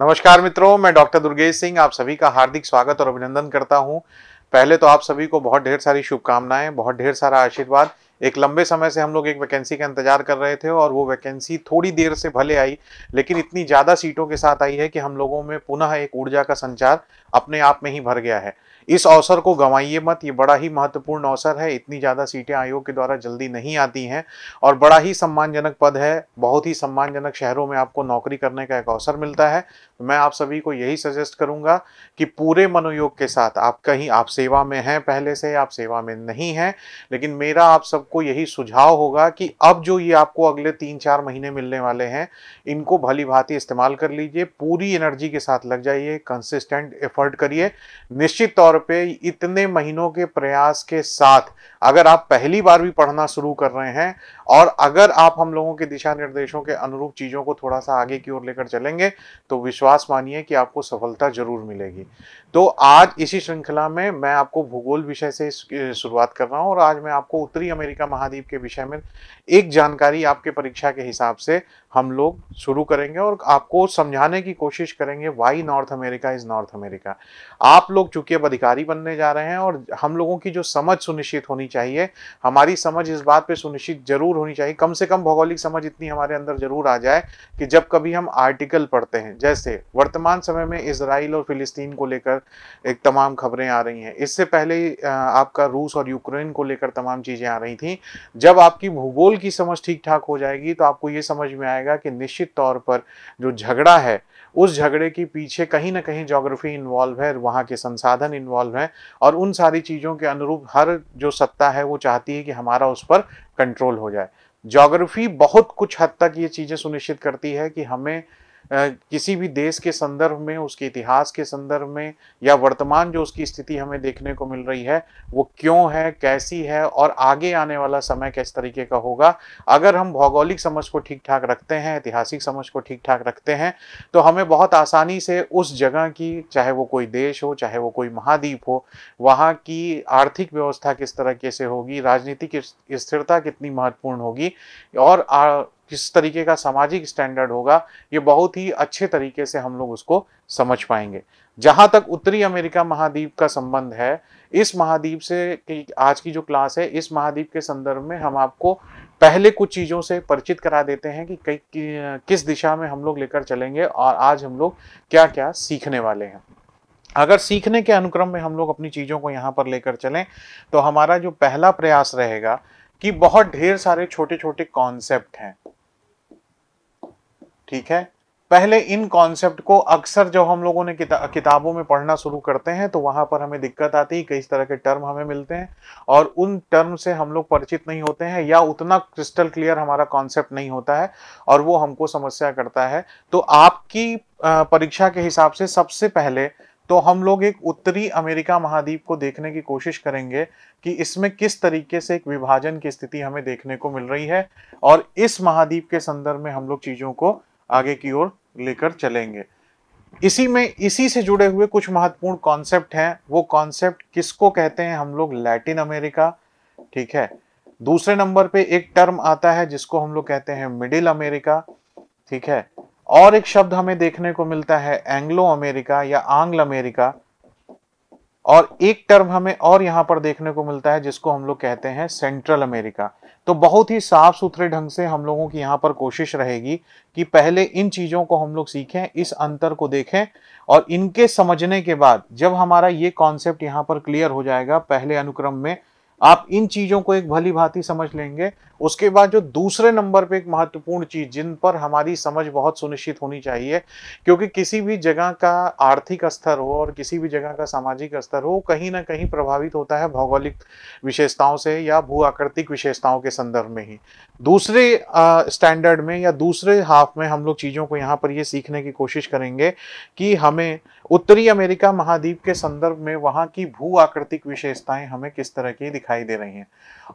नमस्कार मित्रों मैं डॉक्टर दुर्गेश सिंह आप सभी का हार्दिक स्वागत और अभिनंदन करता हूं पहले तो आप सभी को बहुत ढेर सारी शुभकामनाएं बहुत ढेर सारा आशीर्वाद एक लंबे समय से हम लोग एक वैकेंसी का इंतजार कर रहे थे और वो वैकेंसी थोड़ी देर से भले आई लेकिन इतनी ज़्यादा सीटों के साथ आई है कि हम लोगों में पुनः एक ऊर्जा का संचार अपने आप में ही भर गया है इस अवसर को गंवाइए मत ये बड़ा ही महत्वपूर्ण अवसर है इतनी ज़्यादा सीटें आयोग के द्वारा जल्दी नहीं आती हैं और बड़ा ही सम्मानजनक पद है बहुत ही सम्मानजनक शहरों में आपको नौकरी करने का एक अवसर मिलता है तो मैं आप सभी को यही सजेस्ट करूंगा कि पूरे मनोयोग के साथ आप कहीं आप सेवा में हैं पहले से आप सेवा में नहीं हैं लेकिन मेरा आप सबको यही सुझाव होगा कि अब जो ये आपको अगले तीन चार महीने मिलने वाले हैं इनको भली भांति इस्तेमाल कर लीजिए पूरी एनर्जी के साथ लग जाइए कंसिस्टेंट एफर्ट करिए निश्चित तौर पे इतने महीनों के प्रयास के साथ अगर आप पहली बार भी पढ़ना शुरू कर रहे हैं और अगर आप हम लोगों के दिशा निर्देशों के अनुरूप चीज़ों को थोड़ा सा आगे की ओर लेकर चलेंगे तो विश्वास मानिए कि आपको सफलता जरूर मिलेगी तो आज इसी श्रृंखला में मैं आपको भूगोल विषय से शुरुआत कर रहा हूँ और आज मैं आपको उत्तरी अमेरिका महाद्वीप के विषय में एक जानकारी आपके परीक्षा के हिसाब से हम लोग शुरू करेंगे और आपको समझाने की कोशिश करेंगे why North America is North America आप लोग चूंकि अब अधिकारी बनने जा रहे हैं और हम लोगों की जो समझ सुनिश्चित होनी चाहिए हमारी समझ इस बात पे सुनिश्चित जरूर होनी चाहिए कम से कम भौगोलिक समझ इतनी हमारे अंदर जरूर आ जाए कि जब कभी हम आर्टिकल पढ़ते हैं जैसे वर्तमान समय में इसराइल और फिलिस्तीन को लेकर एक तमाम खबरें आ रही हैं इससे पहले आपका रूस और यूक्रेन को लेकर तमाम चीज़ें आ रही थी जब आपकी भूगोल की समझ ठीक ठाक हो जाएगी तो आपको ये समझ में आएगा आएगा कि निश्चित तौर पर जो झगड़ा है उस झगड़े के पीछे कहीं ना कहीं ज्योग्राफी इन्वॉल्व है वहाँ के संसाधन इन्वॉल्व हैं और उन सारी चीज़ों के अनुरूप हर जो सत्ता है वो चाहती है कि हमारा उस पर कंट्रोल हो जाए ज्योग्राफी बहुत कुछ हद तक ये चीज़ें सुनिश्चित करती है कि हमें किसी भी देश के संदर्भ में उसके इतिहास के संदर्भ में या वर्तमान जो उसकी स्थिति हमें देखने को मिल रही है वो क्यों है कैसी है और आगे आने वाला समय किस तरीके का होगा अगर हम भौगोलिक समझ को ठीक ठाक रखते हैं ऐतिहासिक समझ को ठीक ठाक रखते हैं तो हमें बहुत आसानी से उस जगह की चाहे वो कोई देश हो चाहे वो कोई महाद्वीप हो वहाँ की आर्थिक व्यवस्था किस तरीके से होगी राजनीतिक स्थिरता कितनी महत्वपूर्ण होगी और किस तरीके का सामाजिक स्टैंडर्ड होगा ये बहुत ही अच्छे तरीके से हम लोग उसको समझ पाएंगे जहां तक उत्तरी अमेरिका महाद्वीप का संबंध है इस महाद्वीप से आज की जो क्लास है इस महाद्वीप के संदर्भ में हम आपको पहले कुछ चीज़ों से परिचित करा देते हैं कि कई कि, किस दिशा में हम लोग लेकर चलेंगे और आज हम लोग क्या क्या सीखने वाले हैं अगर सीखने के अनुक्रम में हम लोग अपनी चीज़ों को यहाँ पर लेकर चलें तो हमारा जो पहला प्रयास रहेगा कि बहुत ढेर सारे छोटे छोटे कॉन्सेप्ट हैं ठीक है पहले इन कॉन्सेप्ट को अक्सर जब हम लोगों ने किता, किताबों में पढ़ना शुरू करते हैं तो वहां पर हमें दिक्कत आती है कई तरह के टर्म हमें मिलते हैं और उन टर्म से हम लोग परिचित नहीं होते हैं या उतना क्रिस्टल क्लियर हमारा कॉन्सेप्ट नहीं होता है और वो हमको समस्या करता है तो आपकी परीक्षा के हिसाब से सबसे पहले तो हम लोग एक उत्तरी अमेरिका महाद्वीप को देखने की कोशिश करेंगे कि इसमें किस तरीके से एक विभाजन की स्थिति हमें देखने को मिल रही है और इस महाद्वीप के संदर्भ में हम लोग चीज़ों को आगे की ओर लेकर चलेंगे इसी में इसी से जुड़े हुए कुछ महत्वपूर्ण कॉन्सेप्ट हैं वो कॉन्सेप्ट किसको कहते हैं हम लोग लैटिन अमेरिका ठीक है दूसरे नंबर पे एक टर्म आता है जिसको हम लोग कहते हैं मिडिल अमेरिका ठीक है और एक शब्द हमें देखने को मिलता है एंग्लो अमेरिका या आंग्ल अमेरिका और एक टर्म हमें और यहां पर देखने को मिलता है जिसको हम लोग कहते हैं सेंट्रल अमेरिका तो बहुत ही साफ सुथरे ढंग से हम लोगों की यहाँ पर कोशिश रहेगी कि पहले इन चीज़ों को हम लोग सीखें इस अंतर को देखें और इनके समझने के बाद जब हमारा ये कॉन्सेप्ट यहाँ पर क्लियर हो जाएगा पहले अनुक्रम में आप इन चीज़ों को एक भली भांति समझ लेंगे उसके बाद जो दूसरे नंबर पे एक महत्वपूर्ण चीज़ जिन पर हमारी समझ बहुत सुनिश्चित होनी चाहिए क्योंकि किसी भी जगह का आर्थिक स्तर हो और किसी भी जगह का सामाजिक स्तर हो कहीं ना कहीं प्रभावित होता है भौगोलिक विशेषताओं से या भू आकृतिक विशेषताओं के संदर्भ में ही दूसरे स्टैंडर्ड में या दूसरे हाफ में हम लोग चीज़ों को यहाँ पर ये सीखने की कोशिश करेंगे कि हमें उत्तरी अमेरिका महाद्वीप के संदर्भ में वहाँ की भू आकृतिक विशेषताएं हमें किस तरह की दिखाई दे रही हैं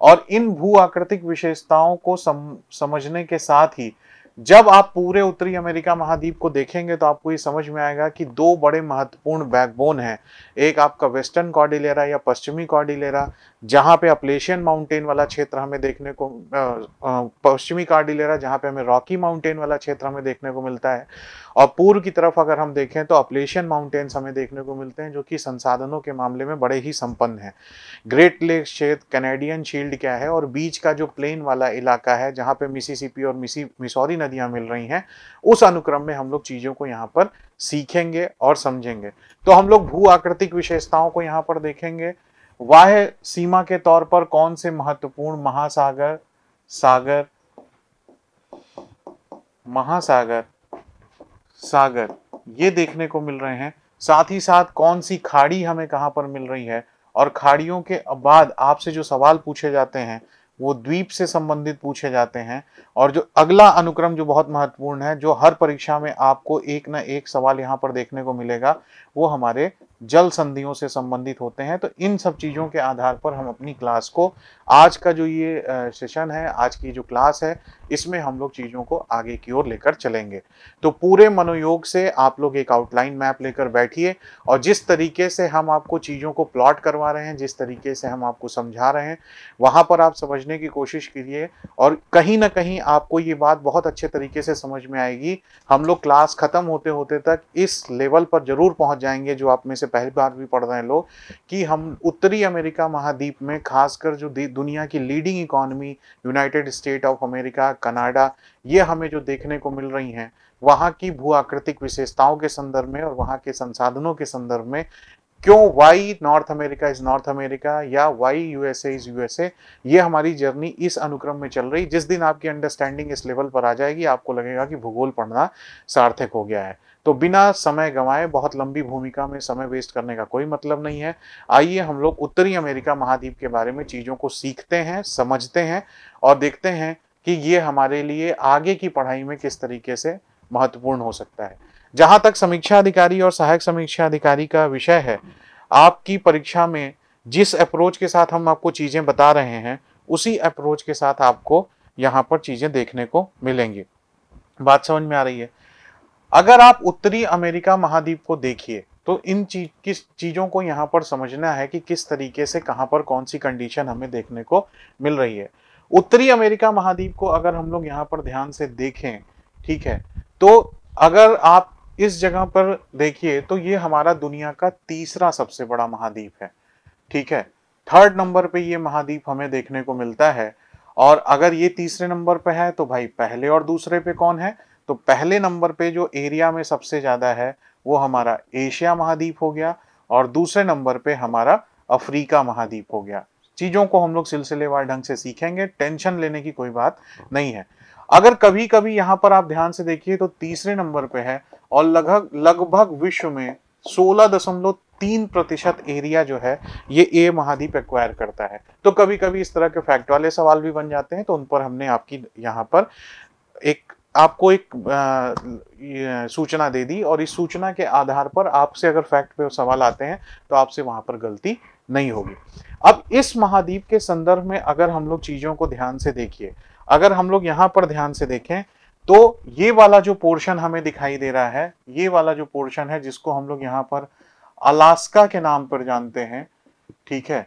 और इन भू आकृतिक विशेषताओं को सम, समझने के साथ ही जब आप पूरे उत्तरी अमेरिका महाद्वीप को देखेंगे तो आपको ये समझ में आएगा कि दो बड़े महत्वपूर्ण बैकबोन हैं एक आपका वेस्टर्न कॉर्डिलेरा या पश्चिमी कॉर्डिलेरा जहाँ पे अपलेशियन माउंटेन वाला क्षेत्र हमें देखने को पश्चिमी कॉर्डिलेरा जहाँ पे हमें रॉकी माउंटेन वाला क्षेत्र हमें देखने को मिलता है और पूर्व की तरफ अगर हम देखें तो अपलेशियन माउंटेन्स हमें देखने को मिलते हैं जो कि संसाधनों के मामले में बड़े ही संपन्न हैं ग्रेट लेक क्षेत्र कैनेडियन शील्ड क्या है और बीच का जो प्लेन वाला इलाका है जहाँ पे मिसिसिपी और मिसी मिसौरी नदियाँ मिल रही हैं उस अनुक्रम में हम लोग चीज़ों को यहाँ पर सीखेंगे और समझेंगे तो हम लोग भू आकृतिक विशेषताओं को यहाँ पर देखेंगे वाह सीमा के तौर पर कौन से महत्वपूर्ण महासागर सागर महासागर सागर ये देखने को मिल रहे हैं साथ ही साथ कौन सी खाड़ी हमें कहां पर मिल रही है और खाड़ियों के बाद आपसे जो सवाल पूछे जाते हैं वो द्वीप से संबंधित पूछे जाते हैं और जो अगला अनुक्रम जो बहुत महत्वपूर्ण है जो हर परीक्षा में आपको एक ना एक सवाल यहाँ पर देखने को मिलेगा वो हमारे जल संधियों से संबंधित होते हैं तो इन सब चीज़ों के आधार पर हम अपनी क्लास को आज का जो ये सेशन है आज की जो क्लास है इसमें हम लोग चीज़ों को आगे की ओर लेकर चलेंगे तो पूरे मनोयोग से आप लोग एक आउटलाइन मैप लेकर बैठिए और जिस तरीके से हम आपको चीज़ों को प्लॉट करवा रहे हैं जिस तरीके से हम आपको समझा रहे हैं वहाँ पर आप समझने की कोशिश कीजिए और कहीं ना कहीं आपको ये बात बहुत अच्छे तरीके से समझ में आएगी हम लोग क्लास ख़त्म होते होते तक इस लेवल पर ज़रूर पहुँच जाएंगे जो आप में से पहली बार भी पढ़ रहे हैं लोग कि हम उत्तरी अमेरिका महाद्वीप में खासकर जो दुनिया की leading economy United State of America Canada ये हमें जो देखने को मिल रही हैं वहाँ की भू आकृतिक विशेषताओं के संदर्भ में और वहाँ के संसाधनों के संदर्भ में क्यों why North America is North America या वाई यूएसए इज यूएसए ये हमारी जर्नी इस अनुक्रम में चल रही जिस दिन आपकी अंडरस्टैंडिंग इस लेवल पर आ जाएगी आपको लगेगा कि भूगोल पढ़ना सार्थक हो गया है तो बिना समय गंवाए बहुत लंबी भूमिका में समय वेस्ट करने का कोई मतलब नहीं है आइए हम लोग उत्तरी अमेरिका महाद्वीप के बारे में चीज़ों को सीखते हैं समझते हैं और देखते हैं कि ये हमारे लिए आगे की पढ़ाई में किस तरीके से महत्वपूर्ण हो सकता है जहां तक समीक्षा अधिकारी और सहायक समीक्षा अधिकारी का विषय है आपकी परीक्षा में जिस अप्रोच के साथ हम आपको चीज़ें बता रहे हैं उसी अप्रोच के साथ आपको यहाँ पर चीज़ें देखने को मिलेंगी बात समझ में आ रही है अगर आप उत्तरी अमेरिका महाद्वीप को देखिए तो इन चीज किस चीज़ों को यहाँ पर समझना है कि किस तरीके से कहाँ पर कौन सी कंडीशन हमें देखने को मिल रही है उत्तरी अमेरिका महाद्वीप को अगर हम लोग यहाँ पर ध्यान से देखें ठीक है तो अगर आप इस जगह पर देखिए तो ये हमारा दुनिया का तीसरा सबसे बड़ा महाद्वीप है ठीक है थर्ड नंबर पे ये महाद्वीप हमें देखने को मिलता है और अगर ये तीसरे नंबर पे है तो भाई पहले और दूसरे पे कौन है तो पहले नंबर पे जो एरिया में सबसे ज़्यादा है वो हमारा एशिया महाद्वीप हो गया और दूसरे नंबर पे हमारा अफ्रीका महाद्वीप हो गया चीज़ों को हम लोग सिलसिलेवार ढंग से सीखेंगे टेंशन लेने की कोई बात नहीं है अगर कभी कभी यहाँ पर आप ध्यान से देखिए तो तीसरे नंबर पे है और लगभग लगभग विश्व में तीन प्रतिशत एरिया जो है ये ए महाद्वीप एक्वायर करता है तो कभी कभी इस तरह के फैक्ट वाले सवाल भी बन जाते हैं तो उन पर हमने आपकी यहाँ पर एक आपको एक आ, सूचना दे दी और इस सूचना के आधार पर आपसे अगर फैक्ट पे सवाल आते हैं तो आपसे वहां पर गलती नहीं होगी अब इस महाद्वीप के संदर्भ में अगर हम लोग चीज़ों को ध्यान से देखिए अगर हम लोग यहाँ पर ध्यान से देखें तो ये वाला जो पोर्शन हमें दिखाई दे रहा है ये वाला जो पोर्शन है जिसको हम लोग यहां पर अलास्का के नाम पर जानते हैं ठीक है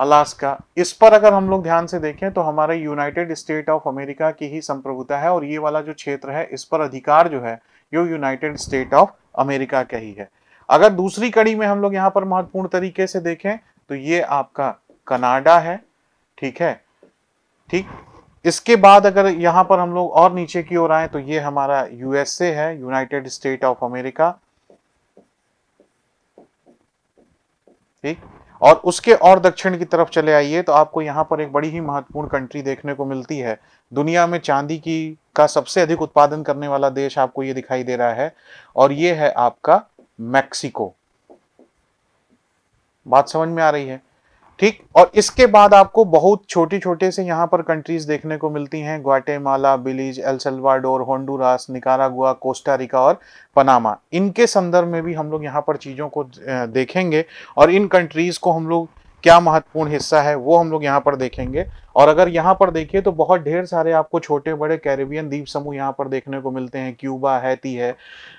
अलास्का इस पर अगर हम लोग ध्यान से देखें तो हमारे यूनाइटेड स्टेट ऑफ अमेरिका की ही संप्रभुता है और ये वाला जो क्षेत्र है इस पर अधिकार जो है ये यूनाइटेड स्टेट ऑफ अमेरिका का ही है अगर दूसरी कड़ी में हम लोग यहाँ पर महत्वपूर्ण तरीके से देखें तो ये आपका कनाडा है ठीक है ठीक इसके बाद अगर यहाँ पर हम लोग और नीचे की ओर आए तो ये हमारा यूएसए है यूनाइटेड स्टेट ऑफ अमेरिका ठीक और उसके और दक्षिण की तरफ चले आइए तो आपको यहाँ पर एक बड़ी ही महत्वपूर्ण कंट्री देखने को मिलती है दुनिया में चांदी की का सबसे अधिक उत्पादन करने वाला देश आपको ये दिखाई दे रहा है और ये है आपका मैक्सिको बात समझ में आ रही है ठीक और इसके बाद आपको बहुत छोटे छोटे से यहाँ पर कंट्रीज देखने को मिलती हैं Guatemala Belize El Salvador Salvador Honduras Nicaragua Costa Rica और पनामा इनके संदर्भ में भी हम लोग यहाँ पर चीज़ों को देखेंगे और इन कंट्रीज़ को हम लोग क्या महत्वपूर्ण हिस्सा है वो हम लोग यहाँ पर देखेंगे और अगर यहाँ पर देखिए तो बहुत ढेर सारे आपको छोटे बड़े कैरेबियन द्वीप समूह यहाँ पर देखने को मिलते हैं क्यूबा हैती है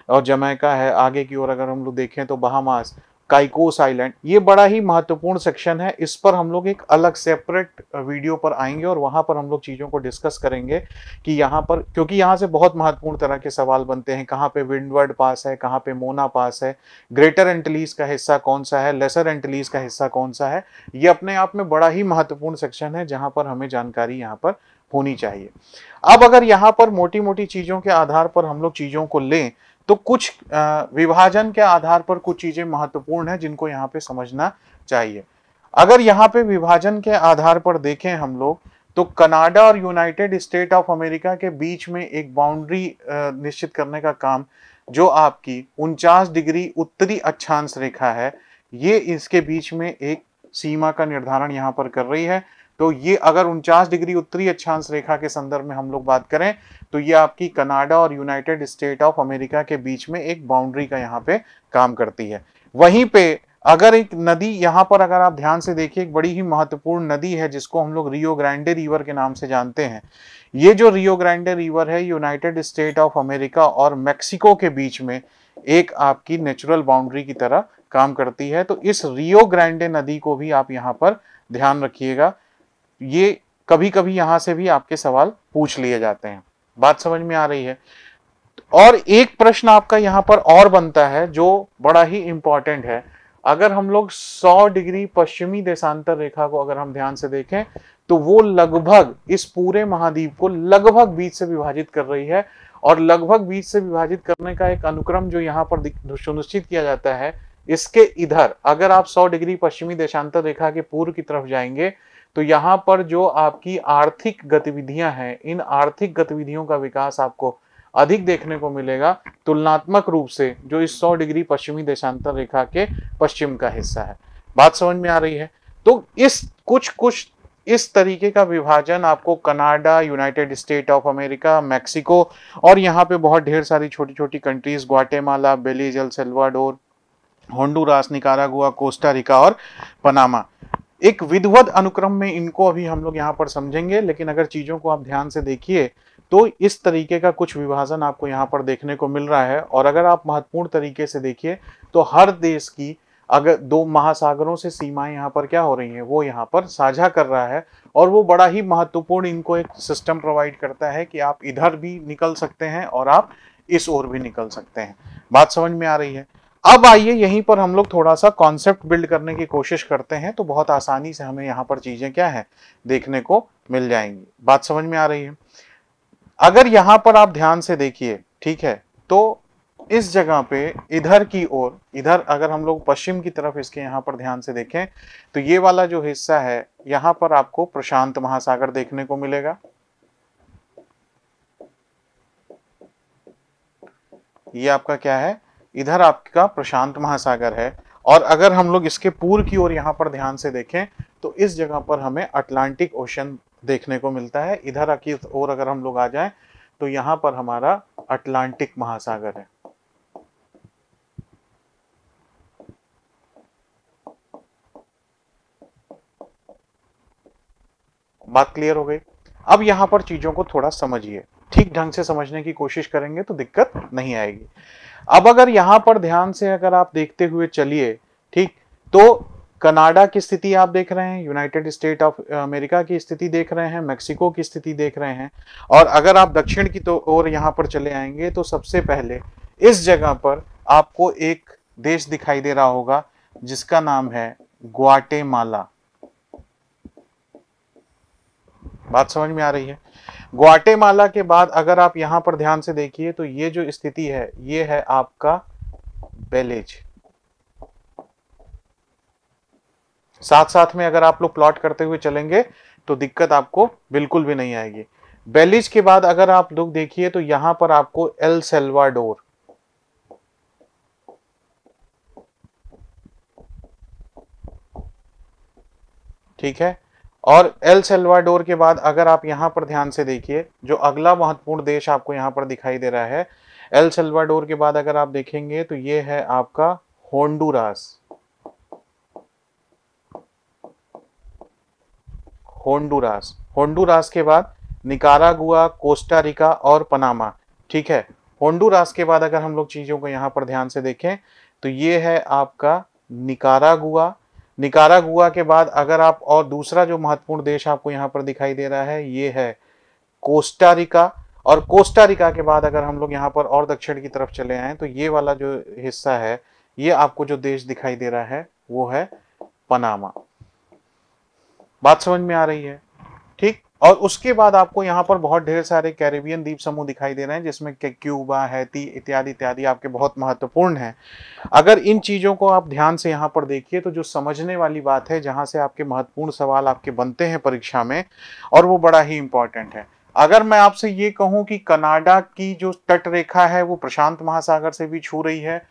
और जमैका है आगे की ओर अगर हम लोग देखें तो बहामास काइकोस आइलैंड ये बड़ा ही महत्वपूर्ण सेक्शन है इस पर हम लोग एक अलग सेपरेट वीडियो पर आएंगे और वहां पर हम लोग चीज़ों को डिस्कस करेंगे कि यहाँ पर क्योंकि यहाँ से बहुत महत्वपूर्ण तरह के सवाल बनते हैं कहाँ पे विंडवर्ड पास है कहाँ पे मोना पास है ग्रेटर एंटलीज का हिस्सा कौन सा है लेसर एंटलीज का हिस्सा कौन सा है ये अपने आप में बड़ा ही महत्वपूर्ण सेक्शन है जहाँ पर हमें जानकारी यहाँ पर होनी चाहिए अब अगर यहाँ पर मोटी मोटी चीज़ों के आधार पर हम लोग चीज़ों को लें तो कुछ विभाजन के आधार पर कुछ चीजें महत्वपूर्ण है जिनको यहाँ पे समझना चाहिए अगर यहाँ पे विभाजन के आधार पर देखें हम लोग तो कनाडा और यूनाइटेड स्टेट ऑफ अमेरिका के बीच में एक बाउंड्री निश्चित करने का काम जो आपकी उनचास डिग्री उत्तरी अक्षांश रेखा है ये इसके बीच में एक सीमा का निर्धारण यहाँ पर कर रही है तो ये अगर उनचास डिग्री उत्तरी अक्षांश रेखा के संदर्भ में हम लोग बात करें तो ये आपकी कनाडा और यूनाइटेड स्टेट ऑफ अमेरिका के बीच में एक बाउंड्री का यहाँ पे काम करती है वहीं पे अगर एक नदी यहाँ पर अगर आप ध्यान से देखिए एक बड़ी ही महत्वपूर्ण नदी है जिसको हम लोग रियो ग्रैंडे रिवर के नाम से जानते हैं ये जो रियो ग्रैंडे रिवर है यूनाइटेड स्टेट ऑफ अमेरिका और मेक्सिको के बीच में एक आपकी नेचुरल बाउंड्री की तरह काम करती है तो इस रियो ग्रैंडे नदी को भी आप यहाँ पर ध्यान रखिएगा ये कभी कभी यहाँ से भी आपके सवाल पूछ लिए जाते हैं बात समझ में आ रही है और एक प्रश्न आपका यहाँ पर और बनता है जो बड़ा ही इंपॉर्टेंट है अगर हम लोग 100 डिग्री पश्चिमी देशांतर रेखा को अगर हम ध्यान से देखें तो वो लगभग इस पूरे महाद्वीप को लगभग बीच से विभाजित कर रही है और लगभग बीच से विभाजित करने का एक अनुक्रम जो यहाँ पर सुनिश्चित किया जाता है इसके इधर अगर आप 100 डिग्री पश्चिमी देशांतर रेखा के पूर्व की तरफ जाएंगे तो यहाँ पर जो आपकी आर्थिक गतिविधियां हैं इन आर्थिक गतिविधियों का विकास आपको अधिक देखने को मिलेगा तुलनात्मक रूप से जो इस सौ डिग्री पश्चिमी देशांतर रेखा के पश्चिम का हिस्सा है बात समझ में आ रही है तो इस कुछ कुछ इस तरीके का विभाजन आपको Canada United State of America Mexico और यहाँ पे बहुत ढेर सारी छोटी छोटी countries Guatemala Belize El Salvador Honduras Nicaragua Costa Rica और पनामा एक विधवत अनुक्रम में इनको अभी हम लोग यहाँ पर समझेंगे लेकिन अगर चीज़ों को आप ध्यान से देखिए तो इस तरीके का कुछ विभाजन आपको यहाँ पर देखने को मिल रहा है और अगर आप महत्वपूर्ण तरीके से देखिए तो हर देश की अगर दो महासागरों से सीमाएं यहाँ पर क्या हो रही हैं वो यहाँ पर साझा कर रहा है और वो बड़ा ही महत्वपूर्ण इनको एक सिस्टम प्रोवाइड करता है कि आप इधर भी निकल सकते हैं और आप इस ओर भी निकल सकते हैं बात समझ में आ रही है अब आइए यहीं पर हम लोग थोड़ा सा कॉन्सेप्ट बिल्ड करने की कोशिश करते हैं तो बहुत आसानी से हमें यहाँ पर चीज़ें क्या है देखने को मिल जाएंगी बात समझ में आ रही है अगर यहां पर आप ध्यान से देखिए ठीक है तो इस जगह पे इधर की ओर इधर अगर हम लोग पश्चिम की तरफ इसके यहाँ पर ध्यान से देखें तो ये वाला जो हिस्सा है यहां पर आपको प्रशांत महासागर देखने को मिलेगा ये आपका क्या है इधर आपका प्रशांत महासागर है और अगर हम लोग इसके पूर्व की ओर यहाँ पर ध्यान से देखें तो इस जगह पर हमें अटलांटिक ओशन देखने को मिलता है इधर की ओर अगर हम लोग आ जाएं तो यहाँ पर हमारा अटलांटिक महासागर है बात क्लियर हो गई अब यहाँ पर चीजों को थोड़ा समझिए ढंग से समझने की कोशिश करेंगे तो दिक्कत नहीं आएगी अब अगर यहां पर ध्यान से अगर आप देखते हुए चलिए ठीक तो कनाडा की स्थिति आप देख रहे हैं यूनाइटेड स्टेट ऑफ अमेरिका की स्थिति देख रहे हैं मेक्सिको की स्थिति देख रहे हैं और अगर आप दक्षिण की तो ओर यहाँ पर चले आएंगे तो सबसे पहले इस जगह पर आपको एक देश दिखाई दे रहा होगा जिसका नाम है ग्वाटेमाला बात समझ में आ रही है ग्वाटेमाला के बाद अगर आप यहां पर ध्यान से देखिए तो ये जो स्थिति है ये है आपका बेलेज साथ साथ में अगर आप लोग प्लॉट करते हुए चलेंगे तो दिक्कत आपको बिल्कुल भी नहीं आएगी बेलिज के बाद अगर आप लोग देखिए तो यहां पर आपको एल सेल्वाडोर ठीक है और एल सेल्वाडोर के बाद अगर आप यहाँ पर ध्यान से देखिए जो अगला महत्वपूर्ण देश आपको यहाँ पर दिखाई दे रहा है एल सेल्वाडोर के बाद अगर आप देखेंगे तो ये है आपका होंडुरास होंडुरास होंडुरास के बाद निकारागुआ कोस्टारिका और पनामा ठीक है होंडुरास के बाद अगर हम लोग चीज़ों को यहाँ पर ध्यान से देखें तो ये है आपका निकारागुआ निकारागुआ के बाद अगर आप और दूसरा जो महत्वपूर्ण देश आपको यहाँ पर दिखाई दे रहा है ये है कोस्टारिका और कोस्टारिका के बाद अगर हम लोग यहाँ पर और दक्षिण की तरफ चले आए तो ये वाला जो हिस्सा है ये आपको जो देश दिखाई दे रहा है वो है पनामा बात समझ में आ रही है ठीक और उसके बाद आपको यहाँ पर बहुत ढेर सारे कैरेबियन द्वीप समूह दिखाई दे रहे हैं जिसमें क्यूबा हैती इत्यादि इत्यादि आपके बहुत महत्वपूर्ण हैं अगर इन चीज़ों को आप ध्यान से यहाँ पर देखिए तो जो समझने वाली बात है जहाँ से आपके महत्वपूर्ण सवाल आपके बनते हैं परीक्षा में और वो बड़ा ही इम्पॉर्टेंट है अगर मैं आपसे ये कहूँ कि कनाडा की जो तटरेखा है वो प्रशांत महासागर से भी छू रही है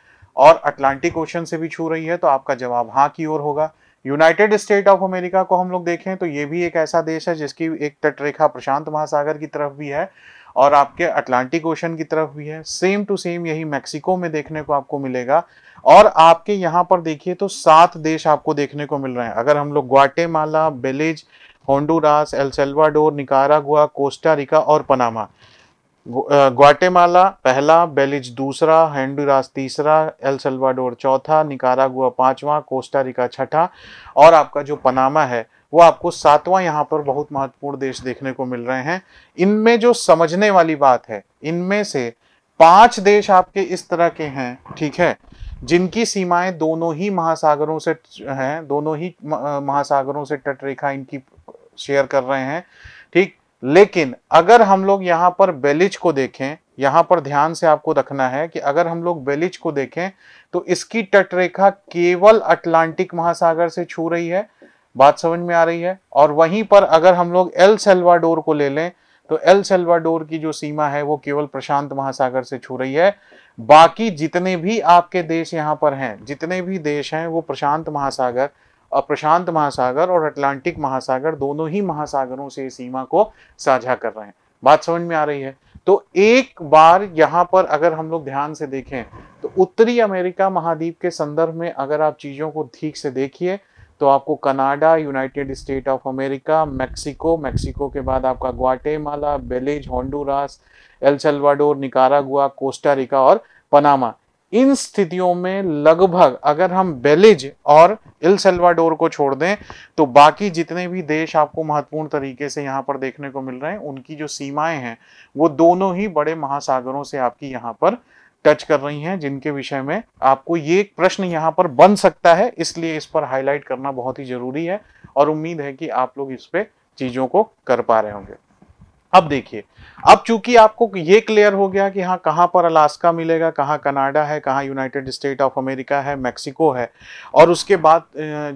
और अटलांटिक ओशन से भी छू रही है तो आपका जवाब हाँ की ओर होगा यूनाइटेड स्टेट ऑफ अमेरिका को हम लोग देखें तो ये भी एक ऐसा देश है जिसकी एक तटरेखा प्रशांत महासागर की तरफ भी है और आपके अटलांटिक ओशन की तरफ भी है सेम टू सेम यही मैक्सिको में देखने को आपको मिलेगा और आपके यहाँ पर देखिए तो सात देश आपको देखने को मिल रहे हैं अगर हम लोग Guatemala Belize Honduras El Salvador गुआ कोस्टा रिका और पनामा ग्वाटेमाला पहला बेलिज दूसरा हैंडूरास तीसरा एल सल्वाडोर चौथा निकारागुआ पांचवा कोस्टा रिका छठा और आपका जो पनामा है वो आपको सातवां यहाँ पर बहुत महत्वपूर्ण देश देखने को मिल रहे हैं इनमें जो समझने वाली बात है इनमें से पांच देश आपके इस तरह के हैं ठीक है जिनकी सीमाएं दोनों ही महासागरों से हैं दोनों ही महासागरों से तट रेखा इनकी शेयर कर रहे हैं ठीक लेकिन अगर हम लोग यहां पर बेलिच को देखें यहां पर ध्यान से आपको रखना है कि अगर हम लोग बेलिच को देखें तो इसकी तटरेखा केवल अटलांटिक महासागर से छू रही है बात समझ में आ रही है और वहीं पर अगर हम लोग एल सेल्वाडोर को ले लें तो एल सेल्वाडोर की जो सीमा है वो केवल प्रशांत महासागर से छू रही है बाकी जितने भी आपके देश यहाँ पर हैं जितने भी देश हैं वो प्रशांत महासागर प्रशांत महासागर और अटलांटिक महासागर दोनों ही महासागरों से सीमा को साझा कर रहे हैं बात समझ में आ रही है तो एक बार यहाँ पर अगर हम लोग ध्यान से देखें तो उत्तरी अमेरिका महाद्वीप के संदर्भ में अगर आप चीज़ों को ठीक से देखिए तो आपको Canada United State of America Mexico Mexico के बाद आपका Guatemala Belize Honduras El Salvador Nicaragua Costa Rica और पनामा इन स्थितियों में लगभग अगर हम बेलिज और इल सेल्वाडोर को छोड़ दें तो बाकी जितने भी देश आपको महत्वपूर्ण तरीके से यहाँ पर देखने को मिल रहे हैं उनकी जो सीमाएं हैं वो दोनों ही बड़े महासागरों से आपकी यहाँ पर टच कर रही हैं जिनके विषय में आपको ये एक प्रश्न यहाँ पर बन सकता है इसलिए इस पर हाईलाइट करना बहुत ही जरूरी है और उम्मीद है कि आप लोग इस पर चीज़ों को कर पा रहे होंगे अब देखिए अब चूंकि आपको ये क्लियर हो गया कि हाँ कहाँ पर अलास्का मिलेगा कहाँ कनाडा है कहाँ यूनाइटेड स्टेट ऑफ अमेरिका है मैक्सिको है और उसके बाद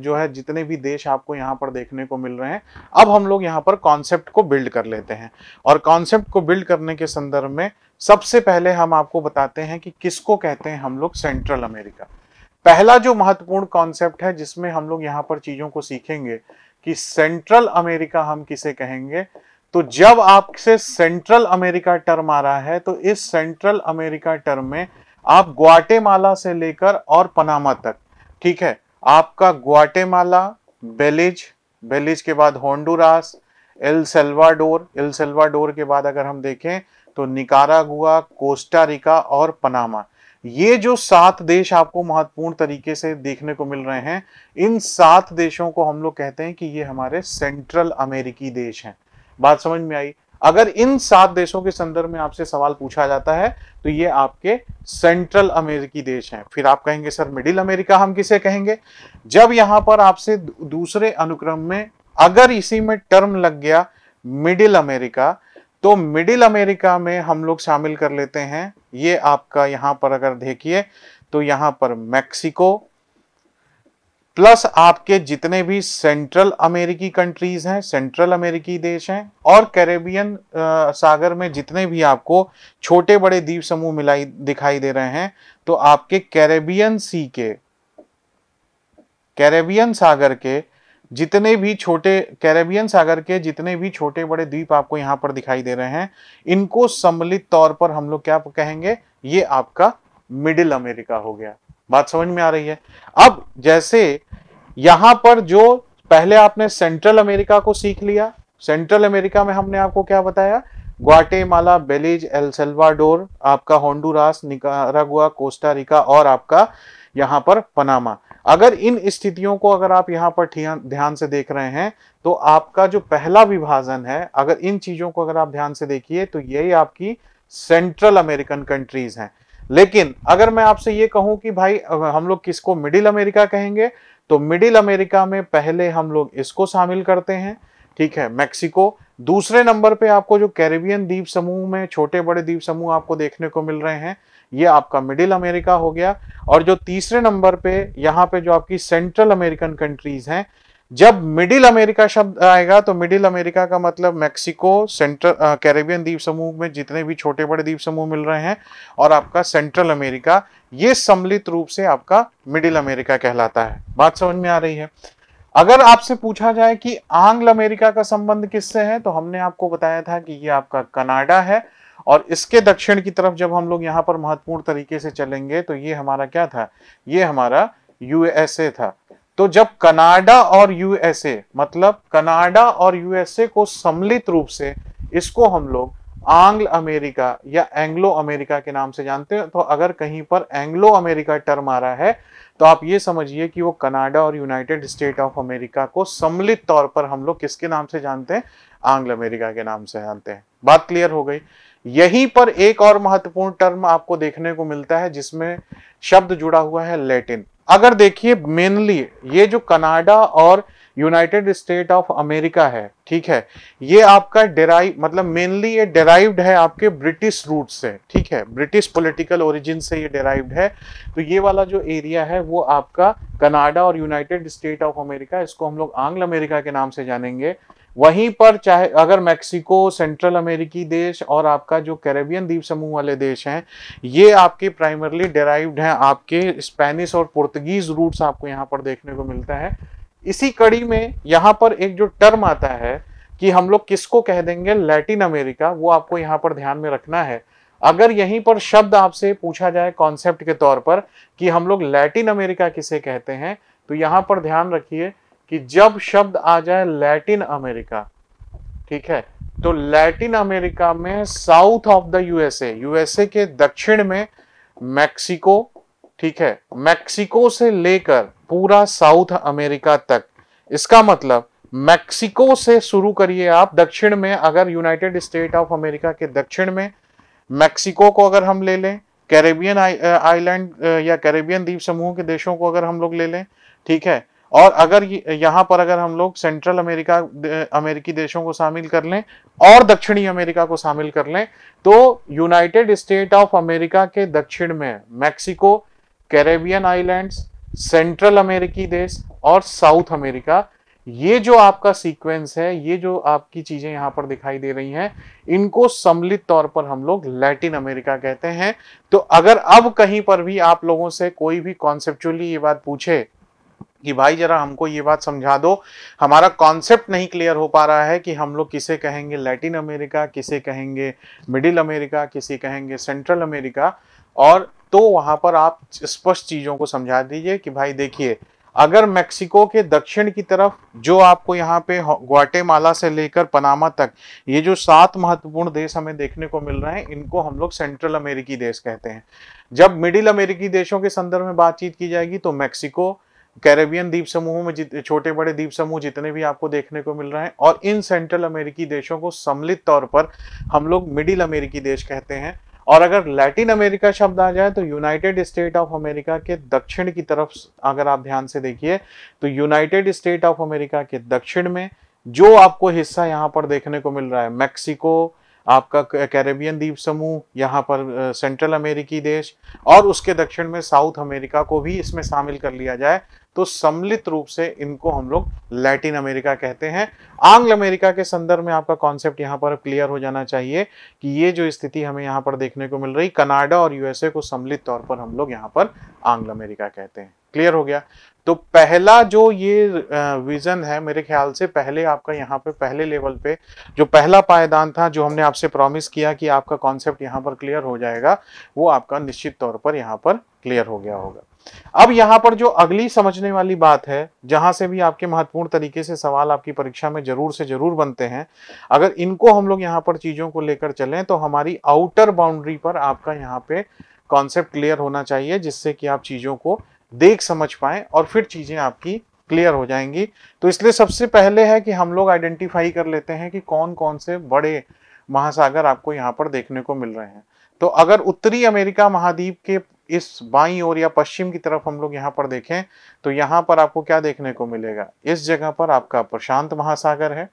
जो है जितने भी देश आपको यहाँ पर देखने को मिल रहे हैं अब हम लोग यहाँ पर कॉन्सेप्ट को बिल्ड कर लेते हैं और कॉन्सेप्ट को बिल्ड करने के संदर्भ में सबसे पहले हम आपको बताते हैं कि किसको कहते हैं हम लोग सेंट्रल अमेरिका पहला जो महत्वपूर्ण कॉन्सेप्ट है जिसमें हम लोग यहाँ पर चीज़ों को सीखेंगे कि सेंट्रल अमेरिका हम किसे कहेंगे तो जब आपसे सेंट्रल अमेरिका टर्म आ रहा है तो इस सेंट्रल अमेरिका टर्म में आप ग्वाटेमाला से लेकर और पनामा तक ठीक है आपका ग्वाटेमाला बेलिज बेलिज के बाद Honduras El Salvador El Salvador के बाद अगर हम देखें तो निकारागुआ कोस्टारिका और पनामा ये जो सात देश आपको महत्वपूर्ण तरीके से देखने को मिल रहे हैं इन सात देशों को हम लोग कहते हैं कि ये हमारे सेंट्रल अमेरिकी देश हैं बात समझ में आई अगर इन सात देशों के संदर्भ में आपसे सवाल पूछा जाता है तो ये आपके सेंट्रल अमेरिकी देश हैं फिर आप कहेंगे सर मिडिल अमेरिका हम किसे कहेंगे जब यहां पर आपसे दूसरे अनुक्रम में अगर इसी में टर्म लग गया मिडिल अमेरिका तो मिडिल अमेरिका में हम लोग शामिल कर लेते हैं ये आपका यहां पर अगर देखिए तो यहां पर मैक्सिको प्लस आपके जितने भी सेंट्रल अमेरिकी कंट्रीज हैं सेंट्रल अमेरिकी देश हैं और कैरेबियन सागर में जितने भी आपको छोटे बड़े द्वीप समूह मिलाई दिखाई दे रहे हैं तो आपके कैरेबियन सी के कैरेबियन सागर के जितने भी छोटे कैरेबियन सागर के जितने भी छोटे बड़े द्वीप आपको यहां पर दिखाई दे रहे हैं इनको सम्मिलित तौर पर हम लोग क्या कहेंगे ये आपका मिडिल अमेरिका हो गया बात समझ में आ रही है अब जैसे यहां पर जो पहले आपने सेंट्रल अमेरिका को सीख लिया सेंट्रल अमेरिका में हमने आपको क्या बताया ग्वाटेमाला बेलीज एल सेल्वाडोर आपका होंडुरास निकारागुआ कोस्टा रिका और आपका यहां पर पनामा अगर इन स्थितियों को अगर आप यहां पर ध्यान से देख रहे हैं तो आपका जो पहला विभाजन है अगर इन चीजों को अगर आप ध्यान से देखिए तो यही आपकी सेंट्रल अमेरिकन कंट्रीज हैं लेकिन अगर मैं आपसे ये कहूं कि भाई हम लोग किसको मिडिल अमेरिका कहेंगे तो मिडिल अमेरिका में पहले हम लोग इसको शामिल करते हैं ठीक है मैक्सिको दूसरे नंबर पे आपको जो कैरेबियन द्वीप समूह में छोटे बड़े द्वीप समूह आपको देखने को मिल रहे हैं ये आपका मिडिल अमेरिका हो गया और जो तीसरे नंबर पे यहाँ पे जो आपकी सेंट्रल अमेरिकन कंट्रीज हैं जब मिडिल अमेरिका शब्द आएगा तो मिडिल अमेरिका का मतलब मेक्सिको सेंट्रल कैरेबियन द्वीप समूह में जितने भी छोटे बड़े द्वीप समूह मिल रहे हैं और आपका सेंट्रल अमेरिका ये सम्मिलित रूप से आपका मिडिल अमेरिका कहलाता है बात समझ में आ रही है अगर आपसे पूछा जाए कि आंग्ल अमेरिका का संबंध किससे है तो हमने आपको बताया था कि ये आपका कनाडा है और इसके दक्षिण की तरफ जब हम लोग यहाँ पर महत्वपूर्ण तरीके से चलेंगे तो ये हमारा क्या था ये हमारा यूएसए था तो जब कनाडा और यूएसए मतलब कनाडा और यूएसए को सम्मिलित रूप से इसको हम लोग आंग्ल अमेरिका या एंग्लो अमेरिका के नाम से जानते हैं तो अगर कहीं पर एंग्लो अमेरिका टर्म आ रहा है तो आप ये समझिए कि वो कनाडा और यूनाइटेड स्टेट ऑफ अमेरिका को सम्मिलित तौर पर हम लोग किसके नाम से जानते हैं आंग्ल अमेरिका के नाम से जानते हैं बात क्लियर हो गई यहीं पर एक और महत्वपूर्ण टर्म आपको देखने को मिलता है जिसमें शब्द जुड़ा हुआ है लैटिन अगर देखिए मेनली ये जो कनाडा और यूनाइटेड स्टेट ऑफ अमेरिका है ठीक है ये आपका डेराइव मतलब मेनली ये डेराइव्ड है आपके ब्रिटिश रूट से ठीक है ब्रिटिश पॉलिटिकल ओरिजिन से ये डेराइव्ड है तो ये वाला जो एरिया है वो आपका कनाडा और यूनाइटेड स्टेट ऑफ अमेरिका इसको हम लोग आंग्ल अमेरिका के नाम से जानेंगे वहीं पर चाहे अगर मैक्सिको सेंट्रल अमेरिकी देश और आपका जो कैरेबियन द्वीप समूह वाले देश हैं ये आपके प्राइमरली डेराइव्ड हैं आपके स्पेनिश और पुर्तगीज रूट्स आपको यहाँ पर देखने को मिलता है इसी कड़ी में यहाँ पर एक जो टर्म आता है कि हम लोग किसको कह देंगे लैटिन अमेरिका वो आपको यहाँ पर ध्यान में रखना है अगर यहीं पर शब्द आपसे पूछा जाए कॉन्सेप्ट के तौर पर कि हम लोग लैटिन अमेरिका किसे कहते हैं तो यहाँ पर ध्यान रखिए कि जब शब्द आ जाए लैटिन अमेरिका ठीक है तो लैटिन अमेरिका में south of the USA USA के दक्षिण में मैक्सिको ठीक है मैक्सिको से लेकर पूरा साउथ अमेरिका तक इसका मतलब मैक्सिको से शुरू करिए आप दक्षिण में अगर यूनाइटेड स्टेट ऑफ अमेरिका के दक्षिण में मैक्सिको को अगर हम ले लें कैरेबियन आइलैंड या कैरेबियन द्वीप समूह के देशों को अगर हम लोग ले लें ठीक है और अगर यहाँ पर अगर हम लोग सेंट्रल अमेरिका अमेरिकी देशों को शामिल कर लें और दक्षिणी अमेरिका को शामिल कर लें तो यूनाइटेड स्टेट ऑफ अमेरिका के दक्षिण में मैक्सिको कैरेबियन आइलैंड्स सेंट्रल अमेरिकी देश और साउथ अमेरिका ये जो आपका सीक्वेंस है ये जो आपकी चीजें यहाँ पर दिखाई दे रही हैं इनको सम्मिलित तौर पर हम लोग लैटिन अमेरिका कहते हैं तो अगर अब कहीं पर भी आप लोगों से कोई भी कॉन्सेप्चुअली ये बात पूछे कि भाई जरा हमको ये बात समझा दो हमारा कॉन्सेप्ट नहीं क्लियर हो पा रहा है कि हम लोग किसे कहेंगे लैटिन अमेरिका किसे कहेंगे मिडिल अमेरिका किसे कहेंगे सेंट्रल अमेरिका और तो वहाँ पर आप स्पष्ट चीज़ों को समझा दीजिए कि भाई देखिए अगर मेक्सिको के दक्षिण की तरफ जो आपको यहाँ पे ग्वाटेमाला से लेकर पनामा तक ये जो सात महत्वपूर्ण देश हमें देखने को मिल रहे हैं इनको हम लोग सेंट्रल अमेरिकी देश कहते हैं जब मिडिल अमेरिकी देशों के संदर्भ में बातचीत की जाएगी तो मैक्सिको कैरेबियन द्वीप समूह में जितने छोटे बड़े द्वीप समूह जितने भी आपको देखने को मिल रहे हैं और इन सेंट्रल अमेरिकी देशों को सम्मिलित तौर पर हम लोग मिडिल अमेरिकी देश कहते हैं और अगर लैटिन अमेरिका शब्द आ जाए तो यूनाइटेड स्टेट ऑफ अमेरिका के दक्षिण की तरफ अगर आप ध्यान से देखिए तो यूनाइटेड स्टेट ऑफ अमेरिका के दक्षिण में जो आपको हिस्सा यहाँ पर देखने को मिल रहा है मैक्सिको आपका कैरेबियन द्वीप समूह यहाँ पर सेंट्रल अमेरिकी देश और उसके दक्षिण में साउथ अमेरिका को भी इसमें शामिल कर लिया जाए तो सम्मिलित रूप से इनको हम लोग लैटिन अमेरिका कहते हैं आंग्ल अमेरिका के संदर्भ में आपका कॉन्सेप्ट यहाँ पर क्लियर हो जाना चाहिए कि ये जो स्थिति हमें यहाँ पर देखने को मिल रही कनाडा और यूएसए को सम्मिलित तौर पर हम लोग यहाँ पर आंग्ल अमेरिका कहते हैं क्लियर हो गया तो पहला जो ये विजन है मेरे ख्याल से पहले आपका यहाँ पे पहले लेवल पे जो पहला पायदान था जो हमने आपसे प्रॉमिस किया कि आपका कॉन्सेप्ट यहाँ पर क्लियर हो जाएगा वो आपका निश्चित तौर पर यहाँ पर क्लियर हो गया होगा अब यहाँ पर जो अगली समझने वाली बात है जहां से भी आपके महत्वपूर्ण तरीके से सवाल आपकी परीक्षा में जरूर से जरूर बनते हैं अगर इनको हम लोग यहाँ पर चीजों को लेकर चलें तो हमारी आउटर बाउंड्री पर आपका यहाँ पे कॉन्सेप्ट क्लियर होना चाहिए जिससे कि आप चीजों को देख समझ पाए और फिर चीज़ें आपकी क्लियर हो जाएंगी तो इसलिए सबसे पहले है कि हम लोग आइडेंटिफाई कर लेते हैं कि कौन कौन से बड़े महासागर आपको यहाँ पर देखने को मिल रहे हैं तो अगर उत्तरी अमेरिका महाद्वीप के इस बाई और या पश्चिम की तरफ हम लोग यहाँ पर देखें तो यहाँ पर आपको क्या देखने को मिलेगा इस जगह पर आपका प्रशांत महासागर है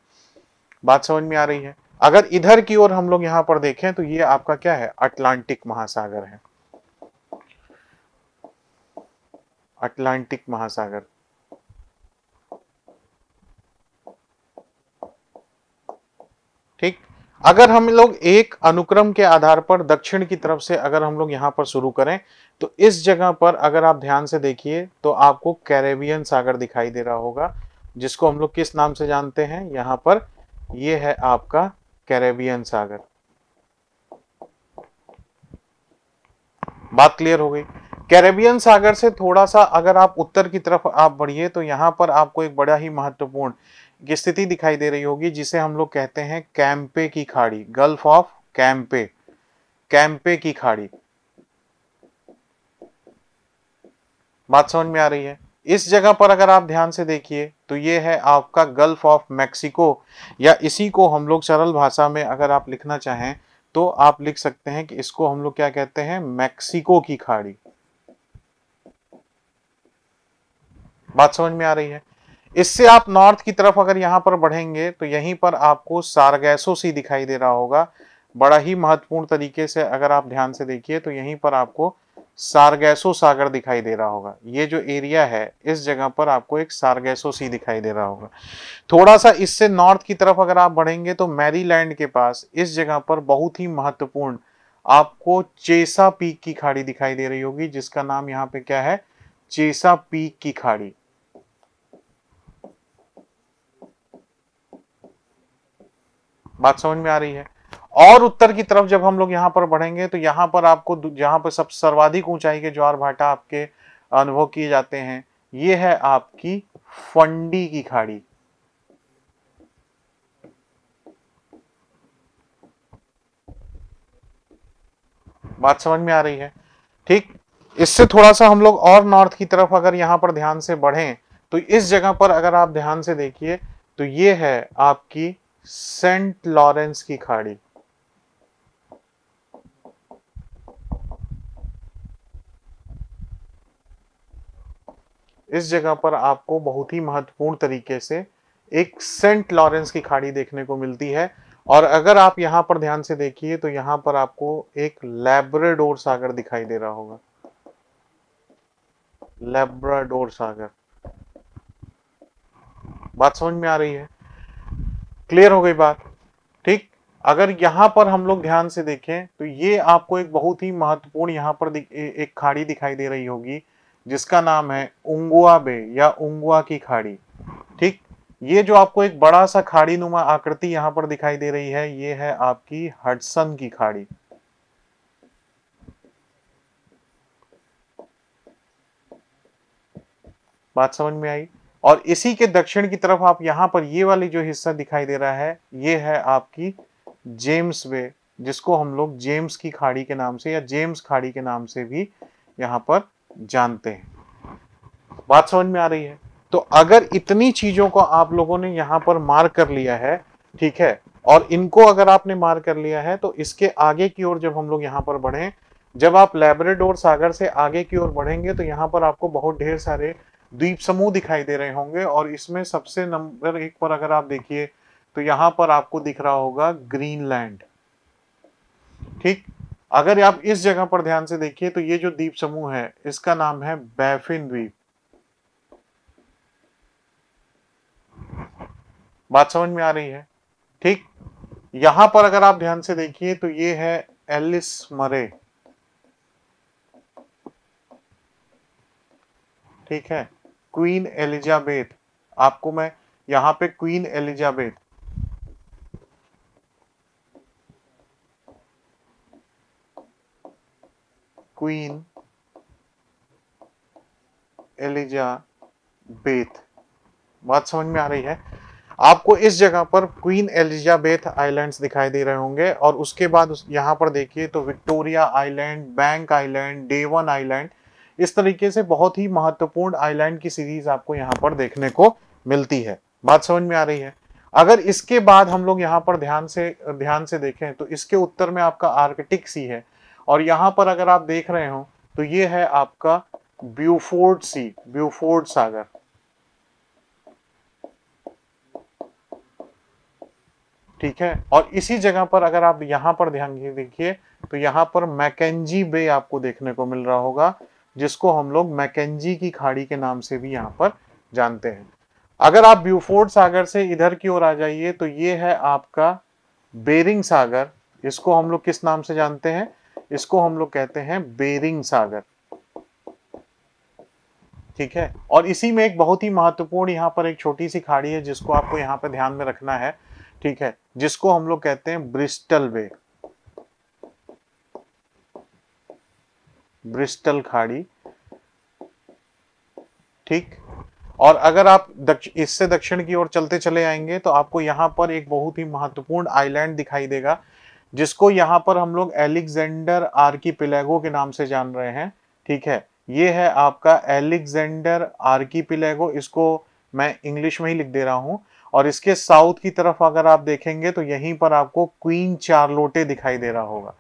बात समझ में आ रही है अगर इधर की ओर हम लोग यहाँ पर देखें तो ये आपका क्या है अटलांटिक महासागर है अटलांटिक महासागर ठीक अगर हम लोग एक अनुक्रम के आधार पर दक्षिण की तरफ से अगर हम लोग यहां पर शुरू करें तो इस जगह पर अगर आप ध्यान से देखिए तो आपको कैरेबियन सागर दिखाई दे रहा होगा जिसको हम लोग किस नाम से जानते हैं यहां पर यह है आपका कैरेबियन सागर बात क्लियर हो गई कैरेबियन सागर से थोड़ा सा अगर आप उत्तर की तरफ आप बढ़िए तो यहाँ पर आपको एक बड़ा ही महत्वपूर्ण स्थिति दिखाई दे रही होगी जिसे हम लोग कहते हैं कैंपे की खाड़ी गल्फ ऑफ कैंपे कैंपे की खाड़ी बात समझ में आ रही है इस जगह पर अगर आप ध्यान से देखिए तो ये है आपका गल्फ ऑफ मैक्सिको या इसी को हम लोग सरल भाषा में अगर आप लिखना चाहें तो आप लिख सकते हैं कि इसको हम लोग क्या कहते हैं मैक्सिको की खाड़ी बात समझ में आ रही है इससे आप नॉर्थ की तरफ अगर यहां पर बढ़ेंगे तो यहीं पर आपको सारगैसो सी दिखाई दे रहा होगा बड़ा ही महत्वपूर्ण तरीके से अगर आप ध्यान से देखिए तो यहीं पर आपको सारगैसो सागर दिखाई दे रहा होगा ये जो एरिया है इस जगह पर आपको एक सारगैसो सी दिखाई दे रहा होगा थोड़ा सा इससे नॉर्थ की तरफ अगर आप बढ़ेंगे तो मैरीलैंड के पास इस जगह पर बहुत ही महत्वपूर्ण आपको चेसा पीक की खाड़ी दिखाई दे रही होगी जिसका नाम यहाँ पे क्या है चेसा पीक की खाड़ी बात समझ में आ रही है और उत्तर की तरफ जब हम लोग यहाँ पर बढ़ेंगे तो यहाँ पर आपको जहाँ पर सब सर्वाधिक ऊंचाई के ज्वार भाटा आपके अनुभव किए जाते हैं ये है आपकी फंडी की खाड़ी बात समझ में आ रही है ठीक इससे थोड़ा सा हम लोग और नॉर्थ की तरफ अगर यहाँ पर ध्यान से बढ़ें तो इस जगह पर अगर आप ध्यान से देखिए तो ये है आपकी सेंट लॉरेंस की खाड़ी इस जगह पर आपको बहुत ही महत्वपूर्ण तरीके से एक सेंट लॉरेंस की खाड़ी देखने को मिलती है और अगर आप यहाँ पर ध्यान से देखिए तो यहाँ पर आपको एक लेब्राडोर सागर दिखाई दे रहा होगा लेब्राडोर सागर बात समझ में आ रही है क्लियर हो गई बात ठीक अगर यहां पर हम लोग ध्यान से देखें तो ये आपको एक बहुत ही महत्वपूर्ण यहां पर एक खाड़ी दिखाई दे रही होगी जिसका नाम है उंगुआ बे या उंगुआ की खाड़ी ठीक ये जो आपको एक बड़ा सा खाड़ी नुमा आकृति यहां पर दिखाई दे रही है ये है आपकी हडसन की खाड़ी बात समझ में आई और इसी के दक्षिण की तरफ आप यहां पर ये वाली जो हिस्सा दिखाई दे रहा है ये है आपकी जेम्स वे जिसको हम लोग जेम्स की खाड़ी के नाम से या जेम्स खाड़ी के नाम से भी यहां पर जानते हैं बात समझ में आ रही है तो अगर इतनी चीजों को आप लोगों ने यहां पर मार कर लिया है ठीक है और इनको अगर आपने मार कर लिया है तो इसके आगे की ओर जब हम लोग यहां पर बढ़े जब आप लेबरेडोर सागर से आगे की ओर बढ़ेंगे तो यहाँ पर आपको बहुत ढेर सारे द्वीप समूह दिखाई दे रहे होंगे और इसमें सबसे नंबर एक पर अगर आप देखिए तो यहां पर आपको दिख रहा होगा ग्रीनलैंड ठीक अगर आप इस जगह पर ध्यान से देखिए तो ये जो द्वीप समूह है इसका नाम है बैफिन द्वीप बात समझ में आ रही है ठीक यहां पर अगर आप ध्यान से देखिए तो ये है एलिस मरे ठीक है क्वीन एलिजाबेथ आपको मैं यहां पे क्वीन एलिजाबेथ Queen एलिजाबेथ बात समझ में आ रही है आपको इस जगह पर क्वीन एलिजाबेथ आइलैंड्स दिखाई दे रहे होंगे और उसके बाद उस, यहाँ पर देखिए तो Victoria island bank island Devon island इस तरीके से बहुत ही महत्वपूर्ण आइलैंड की सीरीज आपको यहाँ पर देखने को मिलती है बात समझ में आ रही है अगर इसके बाद हम लोग यहाँ पर ध्यान से ध्यान से देखें तो इसके उत्तर में आपका आर्कटिक सी है और यहाँ पर अगर आप देख रहे हो तो ये है आपका ब्यूफोर्ड सी ब्यूफोर्ड सागर ठीक है और इसी जगह पर अगर आप यहां पर ध्यान देखिए तो यहां पर मैकेजी बे आपको देखने को मिल रहा होगा जिसको हम लोग मैकेजी की खाड़ी के नाम से भी यहां पर जानते हैं अगर आप ब्यूफोर्ड सागर से इधर की ओर आ जाइए तो ये है आपका बेरिंग सागर इसको हम लोग किस नाम से जानते हैं इसको हम लोग कहते हैं बेरिंग सागर ठीक है और इसी में एक बहुत ही महत्वपूर्ण यहां पर एक छोटी सी खाड़ी है जिसको आपको यहां पर ध्यान में रखना है ठीक है जिसको हम लोग कहते हैं ब्रिस्टल वे ब्रिस्टल खाड़ी ठीक और अगर आप दक्ष, इससे दक्षिण की ओर चलते चले आएंगे तो आपको यहां पर एक बहुत ही महत्वपूर्ण आइलैंड दिखाई देगा जिसको यहाँ पर हम लोग एलेक्जेंडर आर्की पिलेगो के नाम से जान रहे हैं ठीक है ये है आपका एलेक्जेंडर आर्की पिलेगो इसको मैं इंग्लिश में ही लिख दे रहा हूँ और इसके साउथ की तरफ अगर आप देखेंगे तो यहीं पर आपको क्वीन चार्लोटे दिखाई दे रहा होगा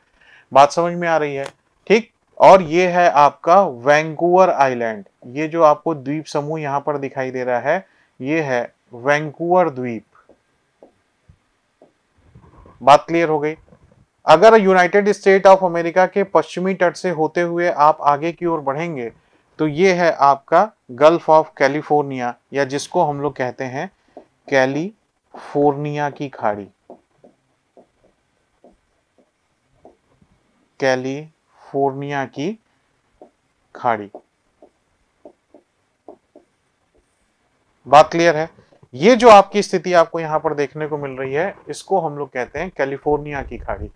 बात समझ में आ रही है ठीक और ये है आपका वैंकूवर आइलैंड ये जो आपको द्वीप समूह यहाँ पर दिखाई दे रहा है ये है वैंकूवर द्वीप बात क्लियर हो गई अगर यूनाइटेड स्टेट ऑफ अमेरिका के पश्चिमी तट से होते हुए आप आगे की ओर बढ़ेंगे तो ये है आपका गल्फ ऑफ कैलिफोर्निया या जिसको हम लोग कहते हैं कैलिफोर्निया की खाड़ी कैलिफोर्निया की खाड़ी बात क्लियर है ये जो आपकी स्थिति आपको यहां पर देखने को मिल रही है इसको हम लोग कहते हैं कैलिफोर्निया की खाड़ी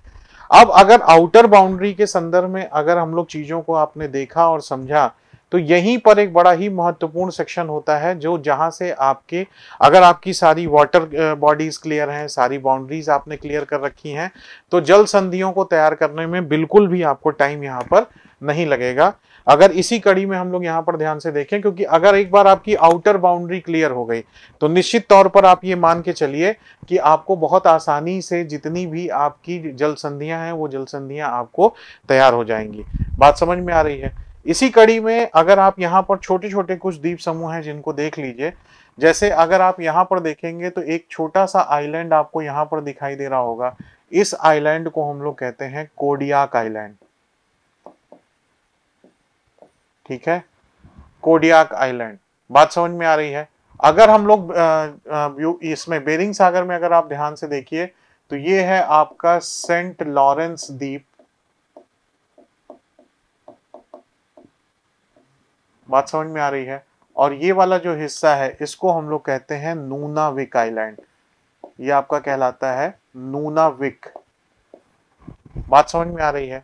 अब अगर आउटर बाउंड्री के संदर्भ में अगर हम लोग चीजों को आपने देखा और समझा तो यहीं पर एक बड़ा ही महत्वपूर्ण सेक्शन होता है जो जहां से आपके अगर आपकी सारी वाटर बॉडीज क्लियर हैं सारी बाउंड्रीज आपने क्लियर कर रखी हैं तो जल संधियों को तैयार करने में बिल्कुल भी आपको टाइम यहाँ पर नहीं लगेगा अगर इसी कड़ी में हम लोग यहाँ पर ध्यान से देखें क्योंकि अगर एक बार आपकी आउटर बाउंड्री क्लियर हो गई तो निश्चित तौर पर आप ये मान के चलिए कि आपको बहुत आसानी से जितनी भी आपकी जल संधियाँ हैं वो जल संधियाँ आपको तैयार हो जाएंगी बात समझ में आ रही है इसी कड़ी में अगर आप यहाँ पर छोटे छोटे कुछ द्वीप समूह हैं जिनको देख लीजिए जैसे अगर आप यहाँ पर देखेंगे तो एक छोटा सा आइलैंड आपको यहाँ पर दिखाई दे रहा होगा इस आइलैंड को हम लोग कहते हैं कोडियाक आइलैंड ठीक है कोडियाक आइलैंड बात समझ में आ रही है अगर हम लोग इसमें बेरिंग सागर में अगर आप ध्यान से देखिए तो ये है आपका सेंट लॉरेंस द्वीप बात समझ में आ रही है और ये वाला जो हिस्सा है इसको हम लोग कहते हैं विक आइलैंड ये आपका कहलाता है नूना विक बात समझ में आ रही है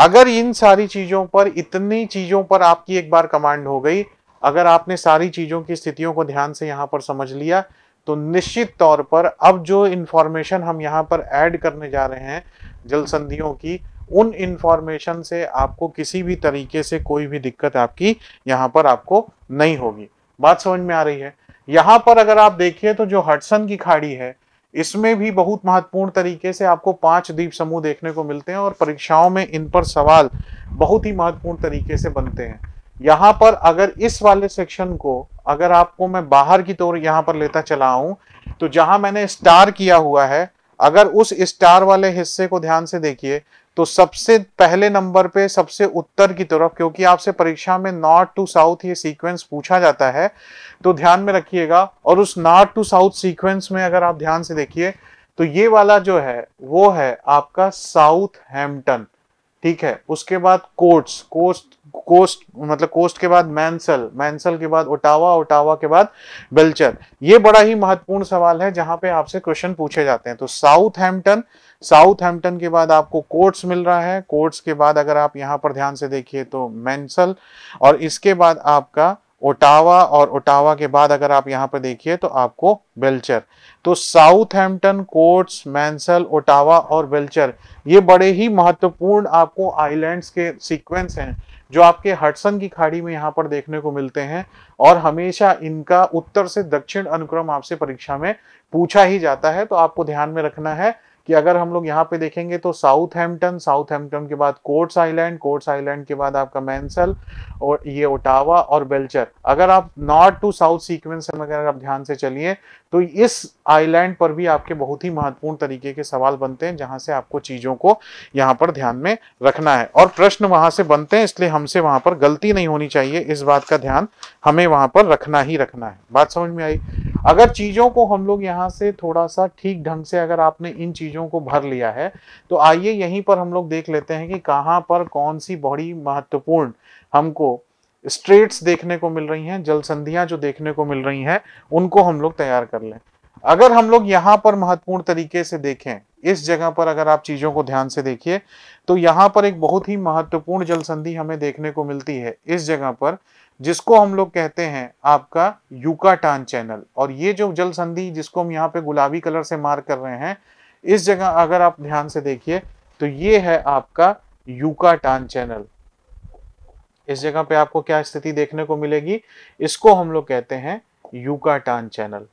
अगर इन सारी चीजों पर इतनी चीजों पर आपकी एक बार कमांड हो गई अगर आपने सारी चीजों की स्थितियों को ध्यान से यहाँ पर समझ लिया तो निश्चित तौर पर अब जो इंफॉर्मेशन हम यहाँ पर ऐड करने जा रहे हैं जल संधियों की उन इंफॉर्मेशन से आपको किसी भी तरीके से कोई भी दिक्कत आपकी यहाँ पर आपको नहीं होगी बात समझ में आ रही है यहाँ पर अगर आप देखिए तो जो हटसन की खाड़ी है इसमें भी बहुत महत्वपूर्ण तरीके से आपको पांच द्वीप समूह देखने को मिलते हैं और परीक्षाओं में इन पर सवाल बहुत ही महत्वपूर्ण तरीके से बनते हैं यहाँ पर अगर इस वाले सेक्शन को अगर आपको मैं बाहर की तौर यहाँ पर लेता चला हूं तो जहां मैंने स्टार किया हुआ है अगर उस स्टार वाले हिस्से को ध्यान से देखिए तो सबसे पहले नंबर पे सबसे उत्तर की तरफ क्योंकि आपसे परीक्षा में नॉर्थ टू साउथ ये सीक्वेंस पूछा जाता है तो ध्यान में रखिएगा और उस नॉर्थ टू साउथ सीक्वेंस में अगर आप ध्यान से देखिए तो ये वाला जो है वो है आपका साउथ हेम्पटन ठीक है उसके बाद कोट्स कोस्ट कोस्ट मतलब कोस्ट के बाद मैंसल मैंसल के बाद ओटावा ओटावा के बाद बेल्चर ये बड़ा ही महत्वपूर्ण सवाल है जहां पे आपसे क्वेश्चन पूछे जाते हैं तो साउथ हेम्पटन साउथ हेम्पटन के बाद आपको कोर्ट्स मिल रहा है कोर्ट्स के बाद अगर आप यहाँ पर ध्यान से देखिए तो मैंसल और इसके बाद आपका ओटावा और ओटावा के बाद अगर आप यहाँ पर देखिए तो आपको बेल्चर तो Southampton Coats Mansel Ottawa और बेल्चर ये बड़े ही महत्वपूर्ण आपको आइलैंड्स के सीक्वेंस हैं जो आपके हटसन की खाड़ी में यहाँ पर देखने को मिलते हैं और हमेशा इनका उत्तर से दक्षिण अनुक्रम आपसे परीक्षा में पूछा ही जाता है तो आपको ध्यान में रखना है कि अगर हम लोग यहाँ पे देखेंगे तो साउथ हेम्पटन साउथ हेम्पटन के बाद कोर्ट्स आइलैंड कोर्ट्स आइलैंड के बाद आपका मैंसल और ये ओटावा और बेल्चर अगर आप नॉर्थ टू साउथ सीक्वेंस में अगर आप ध्यान से चलिए तो इस आइलैंड पर भी आपके बहुत ही महत्वपूर्ण तरीके के सवाल बनते हैं जहाँ से आपको चीज़ों को यहाँ पर ध्यान में रखना है और प्रश्न वहाँ से बनते हैं इसलिए हमसे वहाँ पर गलती नहीं होनी चाहिए इस बात का ध्यान हमें वहाँ पर रखना ही रखना है बात समझ में आई अगर चीज़ों को हम लोग यहाँ से थोड़ा सा ठीक ढंग से अगर आपने इन चीज़ों को भर लिया है तो आइए यहीं पर हम लोग देख लेते हैं कि कहाँ पर कौन सी बड़ी महत्वपूर्ण हमको स्ट्रेट्स देखने को मिल रही हैं जल संधियां जो देखने को मिल रही हैं उनको हम लोग तैयार कर लें अगर हम लोग यहां पर महत्वपूर्ण तरीके से देखें इस जगह पर अगर आप चीज़ों को ध्यान से देखिए तो यहां पर एक बहुत ही महत्वपूर्ण जल संधि हमें देखने को मिलती है इस जगह पर जिसको हम लोग कहते हैं आपका यूकाटान चैनल और ये जो जल संधि जिसको हम यहाँ पे गुलाबी कलर से मार्क कर रहे हैं इस जगह अगर आप ध्यान से देखिए तो ये है आपका यूकाटान चैनल इस जगह पे आपको क्या स्थिति देखने को मिलेगी इसको हम लोग कहते हैं यूकाटान चैनल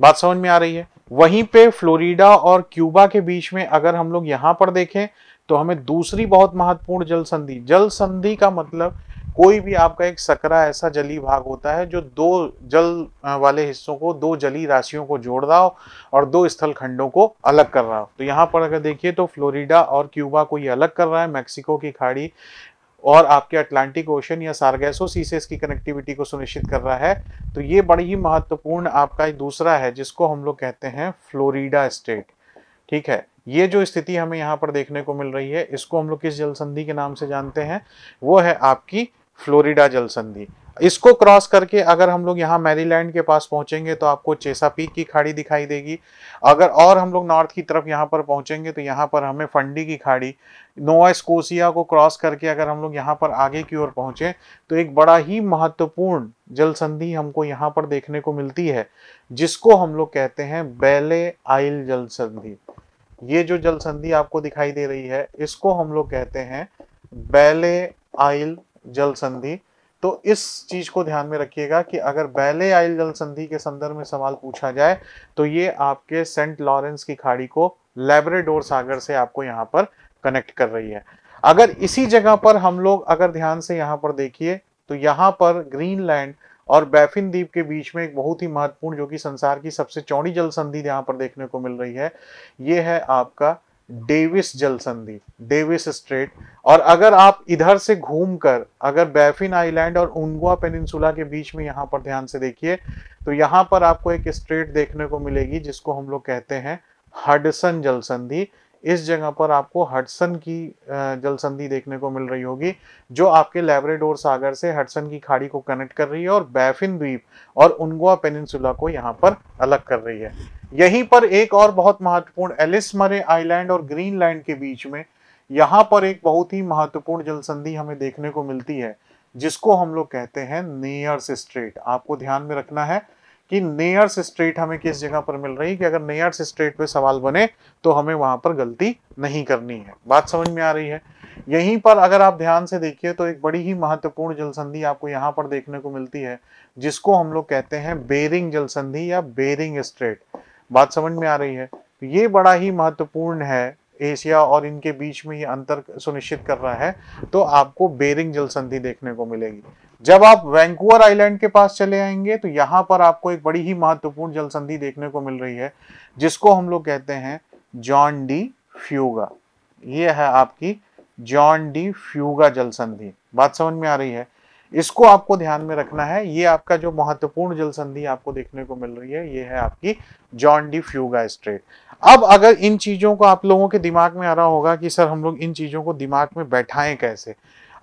बात समझ में आ रही है वहीं पे फ्लोरिडा और क्यूबा के बीच में अगर हम लोग यहाँ पर देखें तो हमें दूसरी बहुत महत्वपूर्ण जल संधि जल संधि का मतलब कोई भी आपका एक सकरा ऐसा जली भाग होता है जो दो जल वाले हिस्सों को दो जली राशियों को जोड़ रहा हो और दो स्थल खंडों को अलग कर रहा हो तो यहाँ पर अगर देखिए तो फ्लोरिडा और क्यूबा को ये अलग कर रहा है मैक्सिको की खाड़ी और आपके अटलांटिक ओशन या सार्गेसो सीसेस की कनेक्टिविटी को सुनिश्चित कर रहा है तो ये बड़ी ही महत्वपूर्ण आपका दूसरा है जिसको हम लोग कहते हैं फ्लोरिडा स्टेट ठीक है ये जो स्थिति हमें यहाँ पर देखने को मिल रही है इसको हम लोग किस जल संधि के नाम से जानते हैं वो है आपकी फ्लोरिडा जल संधि इसको क्रॉस करके अगर हम लोग यहाँ मैरीलैंड के पास पहुंचेंगे तो आपको चेसा पीक की खाड़ी दिखाई देगी अगर और हम लोग नॉर्थ की तरफ यहाँ पर पहुंचेंगे तो यहाँ पर हमें फंडी की खाड़ी नोवा स्कोसिया को क्रॉस करके अगर हम लोग यहाँ पर आगे की ओर पहुंचे तो एक बड़ा ही महत्वपूर्ण जल संधि हमको यहाँ पर देखने को मिलती है जिसको हम लोग कहते हैं बेले आइल जल संधि ये जो जल संधि आपको दिखाई दे रही है इसको हम लोग कहते हैं बेले आइल जल संधि तो इस चीज को ध्यान में रखिएगा कि अगर बैले आयल जल संधि के संदर्भ में सवाल पूछा जाए तो ये आपके सेंट लॉरेंस की खाड़ी को लेबरेडोर सागर से आपको यहाँ पर कनेक्ट कर रही है अगर इसी जगह पर हम लोग अगर ध्यान से यहाँ पर देखिए तो यहाँ पर ग्रीनलैंड और बैफिन द्वीप के बीच में एक बहुत ही महत्वपूर्ण जो कि संसार की सबसे चौड़ी जल संधि यहाँ पर देखने को मिल रही है ये है आपका डेविस जल संधि डेविस स्ट्रेट और अगर आप इधर से घूमकर अगर बैफिन आइलैंड और उनगुआ पेनिनसुला के बीच में यहाँ पर ध्यान से देखिए तो यहाँ पर आपको एक स्ट्रेट देखने को मिलेगी जिसको हम लोग कहते हैं हडसन जल संधि इस जगह पर आपको हडसन की जल संधि देखने को मिल रही होगी जो आपके लेबरेडोर सागर से हडसन की खाड़ी को कनेक्ट कर रही है और बैफिन द्वीप और उनगुआ पेनिनसुला को यहाँ पर अलग कर रही है यहीं पर एक और बहुत महत्वपूर्ण एलिस मरे आईलैंड और ग्रीनलैंड के बीच में यहाँ पर एक बहुत ही महत्वपूर्ण जल संधि हमें देखने को मिलती है जिसको हम लोग कहते हैं नियर्स स्ट्रेट आपको ध्यान में रखना है कि नेयर्स स्ट्रेट हमें किस जगह पर मिल रही है कि अगर नेयर्स स्ट्रेट पे सवाल बने तो हमें वहां पर गलती नहीं करनी है बात समझ में आ रही है यहीं पर अगर आप ध्यान से देखिए तो एक बड़ी ही महत्वपूर्ण जलसंधि आपको यहाँ पर देखने को मिलती है जिसको हम लोग कहते हैं बेरिंग जलसंधि या बेरिंग स्ट्रेट बात समझ में आ रही है ये बड़ा ही महत्वपूर्ण है एशिया और इनके बीच में ये अंतर सुनिश्चित कर रहा है तो आपको बेरिंग जल संधि देखने को मिलेगी जब आप वैंकूवर आइलैंड के पास चले आएंगे तो यहाँ पर आपको एक बड़ी ही महत्वपूर्ण जल संधि देखने को मिल रही है जिसको हम लोग कहते हैं जॉन डी फ्यूगा ये है आपकी जॉन डी फ्यूगा जल संधि बात समझ में आ रही है इसको आपको ध्यान में रखना है ये आपका जो महत्वपूर्ण जल संधि आपको देखने को मिल रही है ये है आपकी जॉन डी फ्यूगा स्ट्रेट अब अगर इन चीज़ों को आप लोगों के दिमाग में आ रहा होगा कि सर हम लोग इन चीज़ों को दिमाग में बैठाएं कैसे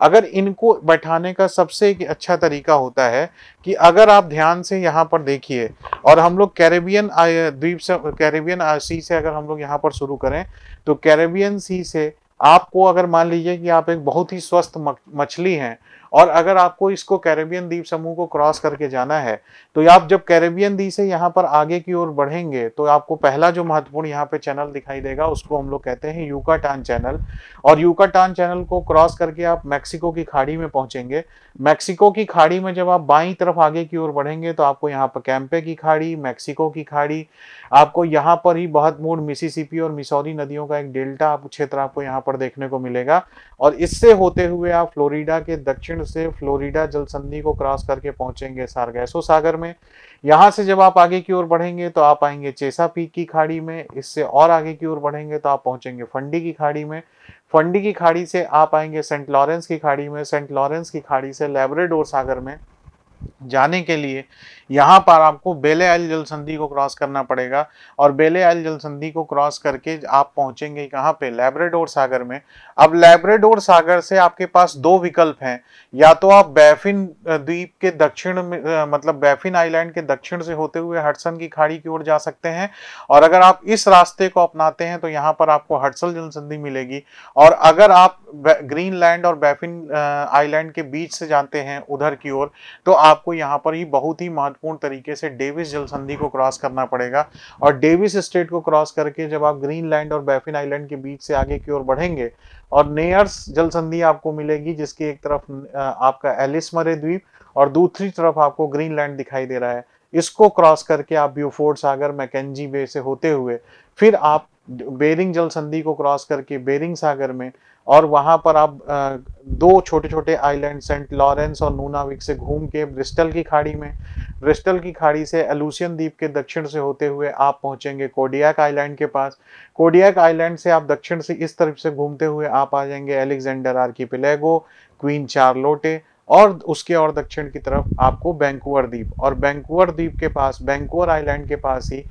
अगर इनको बैठाने का सबसे एक अच्छा तरीका होता है कि अगर आप ध्यान से यहाँ पर देखिए और हम लोग कैरेबियन द्वीप से कैरेबियन सी से अगर हम लोग यहाँ पर शुरू करें तो कैरेबियन सी से आपको अगर मान लीजिए कि आप एक बहुत ही स्वस्थ मछली हैं और अगर आपको इसको कैरेबियन द्वीप समूह को क्रॉस करके जाना है तो आप जब कैरेबियन द्वीप से यहाँ पर आगे की ओर बढ़ेंगे तो आपको पहला जो महत्वपूर्ण यहाँ पे चैनल दिखाई देगा उसको हम लोग कहते हैं यूका चैनल और यूका चैनल को क्रॉस करके आप मैक्सिको की खाड़ी में पहुंचेंगे मैक्सिको की खाड़ी में जब आप बाई तरफ आगे की ओर बढ़ेंगे तो आपको यहाँ पर कैंपे की खाड़ी मैक्सिको की खाड़ी आपको यहाँ पर ही बहुत मूड मिसिसिपी और मिसौरी नदियों का एक डेल्टा आप क्षेत्र आपको यहाँ पर देखने को मिलेगा और इससे होते हुए आप फ्लोरिडा के दक्षिण से फ्लोरिडा जलसंधि को क्रॉस करके पहुंचेंगे सारगैसो सागर में यहाँ से जब आप आगे की ओर बढ़ेंगे तो आप आएंगे चेसा पीक की खाड़ी में इससे और आगे की ओर बढ़ेंगे तो आप पहुंचेंगे फंडी की खाड़ी में फंडी की खाड़ी से आप आएंगे सेंट लॉरेंस की खाड़ी में सेंट लॉरेंस की खाड़ी से लेबरेडोर सागर में जाने के लिए यहाँ पर आपको बेले आयल जल संधि को क्रॉस करना पड़ेगा और बेले आयल जल संधि को क्रॉस करके आप पहुँचेंगे कहाँ पे लैब्रेडोर सागर में अब लैब्रेडोर सागर से आपके पास दो विकल्प हैं या तो आप बैफिन द्वीप के दक्षिण में मतलब बैफिन आइलैंड के दक्षिण से होते हुए हडसन की खाड़ी की ओर जा सकते हैं और अगर आप इस रास्ते को अपनाते हैं तो यहाँ पर आपको हडसल जल संधि मिलेगी और अगर आप ग्रीनलैंड और बैफिन आईलैंड के बीच से जाते हैं उधर की ओर तो आप आपको यहाँ पर ही बहुत ही महत्वपूर्ण तरीके से डेविस जल संधि को क्रॉस करना पड़ेगा और डेविस स्टेट को क्रॉस करके जब आप ग्रीनलैंड और बैफिन आइलैंड के बीच से आगे की ओर बढ़ेंगे और नेयर्स जल संधि आपको मिलेगी जिसकी एक तरफ आपका एलिस मरे द्वीप और दूसरी तरफ आपको ग्रीनलैंड दिखाई दे रहा है इसको क्रॉस करके आप ब्यूफोर्ड सागर मैकेजी बे से होते हुए फिर आप बेरिंग जल संधि को क्रॉस करके बेरिंग सागर में और वहाँ पर आप दो छोटे छोटे आइलैंड सेंट लॉरेंस और नूनाविक से घूम के ब्रिस्टल की खाड़ी में ब्रिस्टल की खाड़ी से एलूसियन द्वीप के दक्षिण से होते हुए आप पहुँचेंगे कोडियाक आइलैंड के पास कोडियाक आइलैंड से आप दक्षिण से इस तरफ से घूमते हुए आप आ जाएंगे एलेक्जेंडर आर्की क्वीन चार्लोटे और उसके और दक्षिण की तरफ आपको बैंकुअर द्वीप और बैंकुअर द्वीप के पास बैंकुअर आइलैंड के पास ही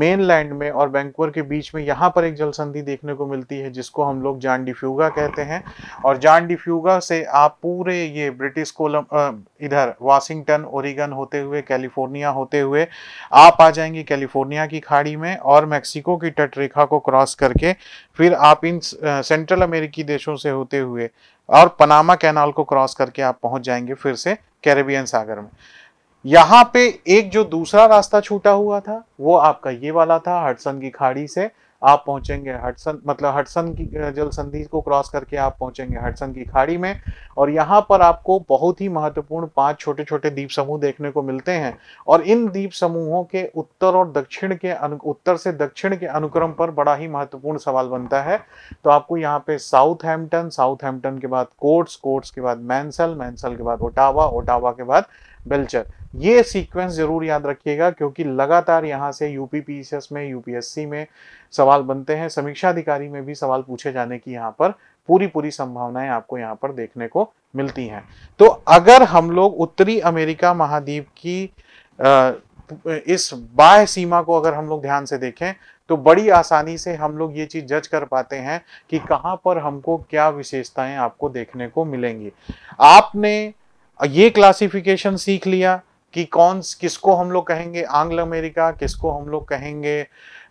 मेन लैंड में और बैंकुअर के बीच में यहाँ पर एक जल संधि देखने को मिलती है जिसको हम लोग जान डिफ्यूगा कहते हैं और जान डिफ्यूगा से आप पूरे ये ब्रिटिश कोलम इधर वाशिंगटन ओरिगन होते हुए कैलिफोर्निया होते हुए आप आ जाएंगे कैलिफोर्निया की खाड़ी में और मैक्सिको की तट रेखा को क्रॉस करके फिर आप इन सेंट्रल अमेरिकी देशों से होते हुए और पनामा कैनाल को क्रॉस करके आप पहुंच जाएंगे फिर से कैरेबियन सागर में यहाँ पे एक जो दूसरा रास्ता छूटा हुआ था वो आपका ये वाला था हडसन की खाड़ी से आप पहुंचेंगे हटसन मतलब हटसन की जल संधि को क्रॉस करके आप पहुंचेंगे हटसन की खाड़ी में और यहाँ पर आपको बहुत ही महत्वपूर्ण पांच छोटे छोटे द्वीप समूह देखने को मिलते हैं और इन द्वीप समूहों के उत्तर और दक्षिण के अनु उत्तर से दक्षिण के अनुक्रम पर बड़ा ही महत्वपूर्ण सवाल बनता है तो आपको यहाँ पे साउथ हैम्पटन साउथ हैम्पटन के बाद कोर्ट्स कोर्ट्स के बाद मैंसल मैंसल के बाद ओटावा ओटावा के बाद बेल्चर ये सीक्वेंस जरूर याद रखिएगा क्योंकि लगातार यहाँ से यूपीपीएसएस में यूपीएससी में सवाल बनते हैं समीक्षा अधिकारी में भी सवाल पूछे जाने की यहाँ पर पूरी पूरी संभावनाएं आपको यहाँ पर देखने को मिलती हैं तो अगर हम लोग उत्तरी अमेरिका महाद्वीप की इस बाह्य सीमा को अगर हम लोग ध्यान से देखें तो बड़ी आसानी से हम लोग ये चीज़ जज कर पाते हैं कि कहाँ पर हमको क्या विशेषताएं आपको देखने को मिलेंगी आपने ये क्लासिफिकेशन सीख लिया कि कौन किसको हम लोग कहेंगे आंग्ल अमेरिका किसको हम लोग कहेंगे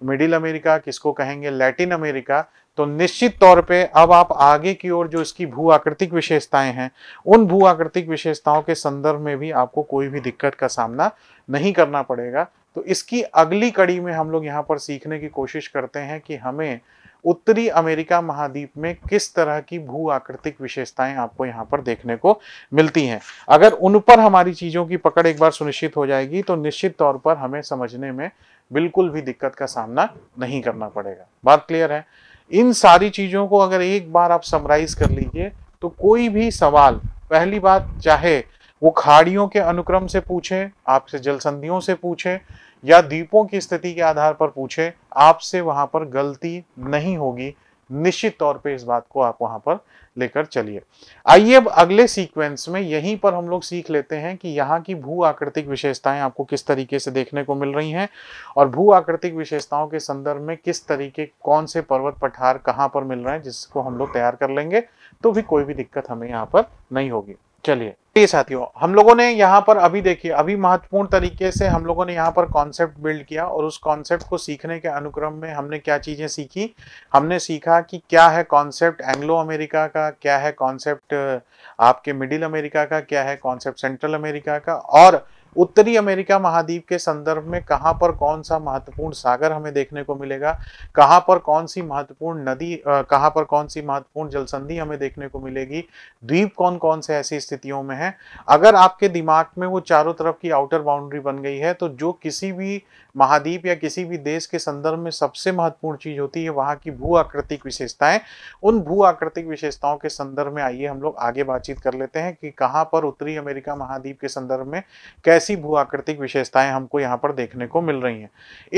मिडिल अमेरिका किसको कहेंगे लैटिन अमेरिका तो निश्चित तौर पे अब आप आगे की ओर जो इसकी भू आकृतिक विशेषताएं हैं उन भू आकृतिक विशेषताओं के संदर्भ में भी आपको कोई भी दिक्कत का सामना नहीं करना पड़ेगा तो इसकी अगली कड़ी में हम लोग यहाँ पर सीखने की कोशिश करते हैं कि हमें उत्तरी अमेरिका महाद्वीप में किस तरह की भू आकृतिक विशेषताएं आपको यहाँ पर देखने को मिलती हैं अगर उन पर हमारी चीज़ों की पकड़ एक बार सुनिश्चित हो जाएगी तो निश्चित तौर पर हमें समझने में बिल्कुल भी दिक्कत का सामना नहीं करना पड़ेगा बात क्लियर है इन सारी चीज़ों को अगर एक बार आप समराइज कर लीजिए तो कोई भी सवाल पहली बात चाहे वो खाड़ियों के अनुक्रम से पूछे आपसे जल संधियों से पूछे या द्वीपों की स्थिति के आधार पर पूछे आपसे वहां पर गलती नहीं होगी निश्चित तौर पे इस बात को आप वहां पर लेकर चलिए आइए अब अगले सीक्वेंस में यहीं पर हम लोग सीख लेते हैं कि यहाँ की भू आकृतिक विशेषताएं आपको किस तरीके से देखने को मिल रही हैं और भू आकृतिक विशेषताओं के संदर्भ में किस तरीके कौन से पर्वत पठार कहाँ पर मिल रहे हैं जिसको हम लोग तैयार कर लेंगे तो भी कोई भी दिक्कत हमें यहाँ पर नहीं होगी चलिए जी साथियों हम लोगों ने यहाँ पर अभी देखिए अभी महत्वपूर्ण तरीके से हम लोगों ने यहाँ पर कॉन्सेप्ट बिल्ड किया और उस कॉन्सेप्ट को सीखने के अनुक्रम में हमने क्या चीज़ें सीखी हमने सीखा कि क्या है कॉन्सेप्ट एंग्लो अमेरिका का क्या है कॉन्सेप्ट आपके मिडिल अमेरिका का क्या है कॉन्सेप्ट सेंट्रल अमेरिका का और उत्तरी अमेरिका महाद्वीप के संदर्भ में कहां पर कौन सा महत्वपूर्ण सागर हमें देखने को मिलेगा कहाँ पर कौन सी महत्वपूर्ण नदी कहां पर कौन सी महत्वपूर्ण जलसंधि हमें देखने को मिलेगी द्वीप कौन कौन से ऐसी स्थितियों में है अगर आपके दिमाग में वो चारों तरफ की आउटर बाउंड्री बन गई है तो जो किसी भी महाद्वीप या किसी भी देश के संदर्भ में सबसे महत्वपूर्ण चीज होती है वहां की भू आकृतिक विशेषताएं उन भू आकृतिक विशेषताओं के संदर्भ में आइए हम लोग आगे बातचीत कर लेते हैं कि कहाँ पर उत्तरी अमेरिका महाद्वीप के संदर्भ में कैसी भू आकृतिक विशेषताएं हमको यहाँ पर देखने को मिल रही है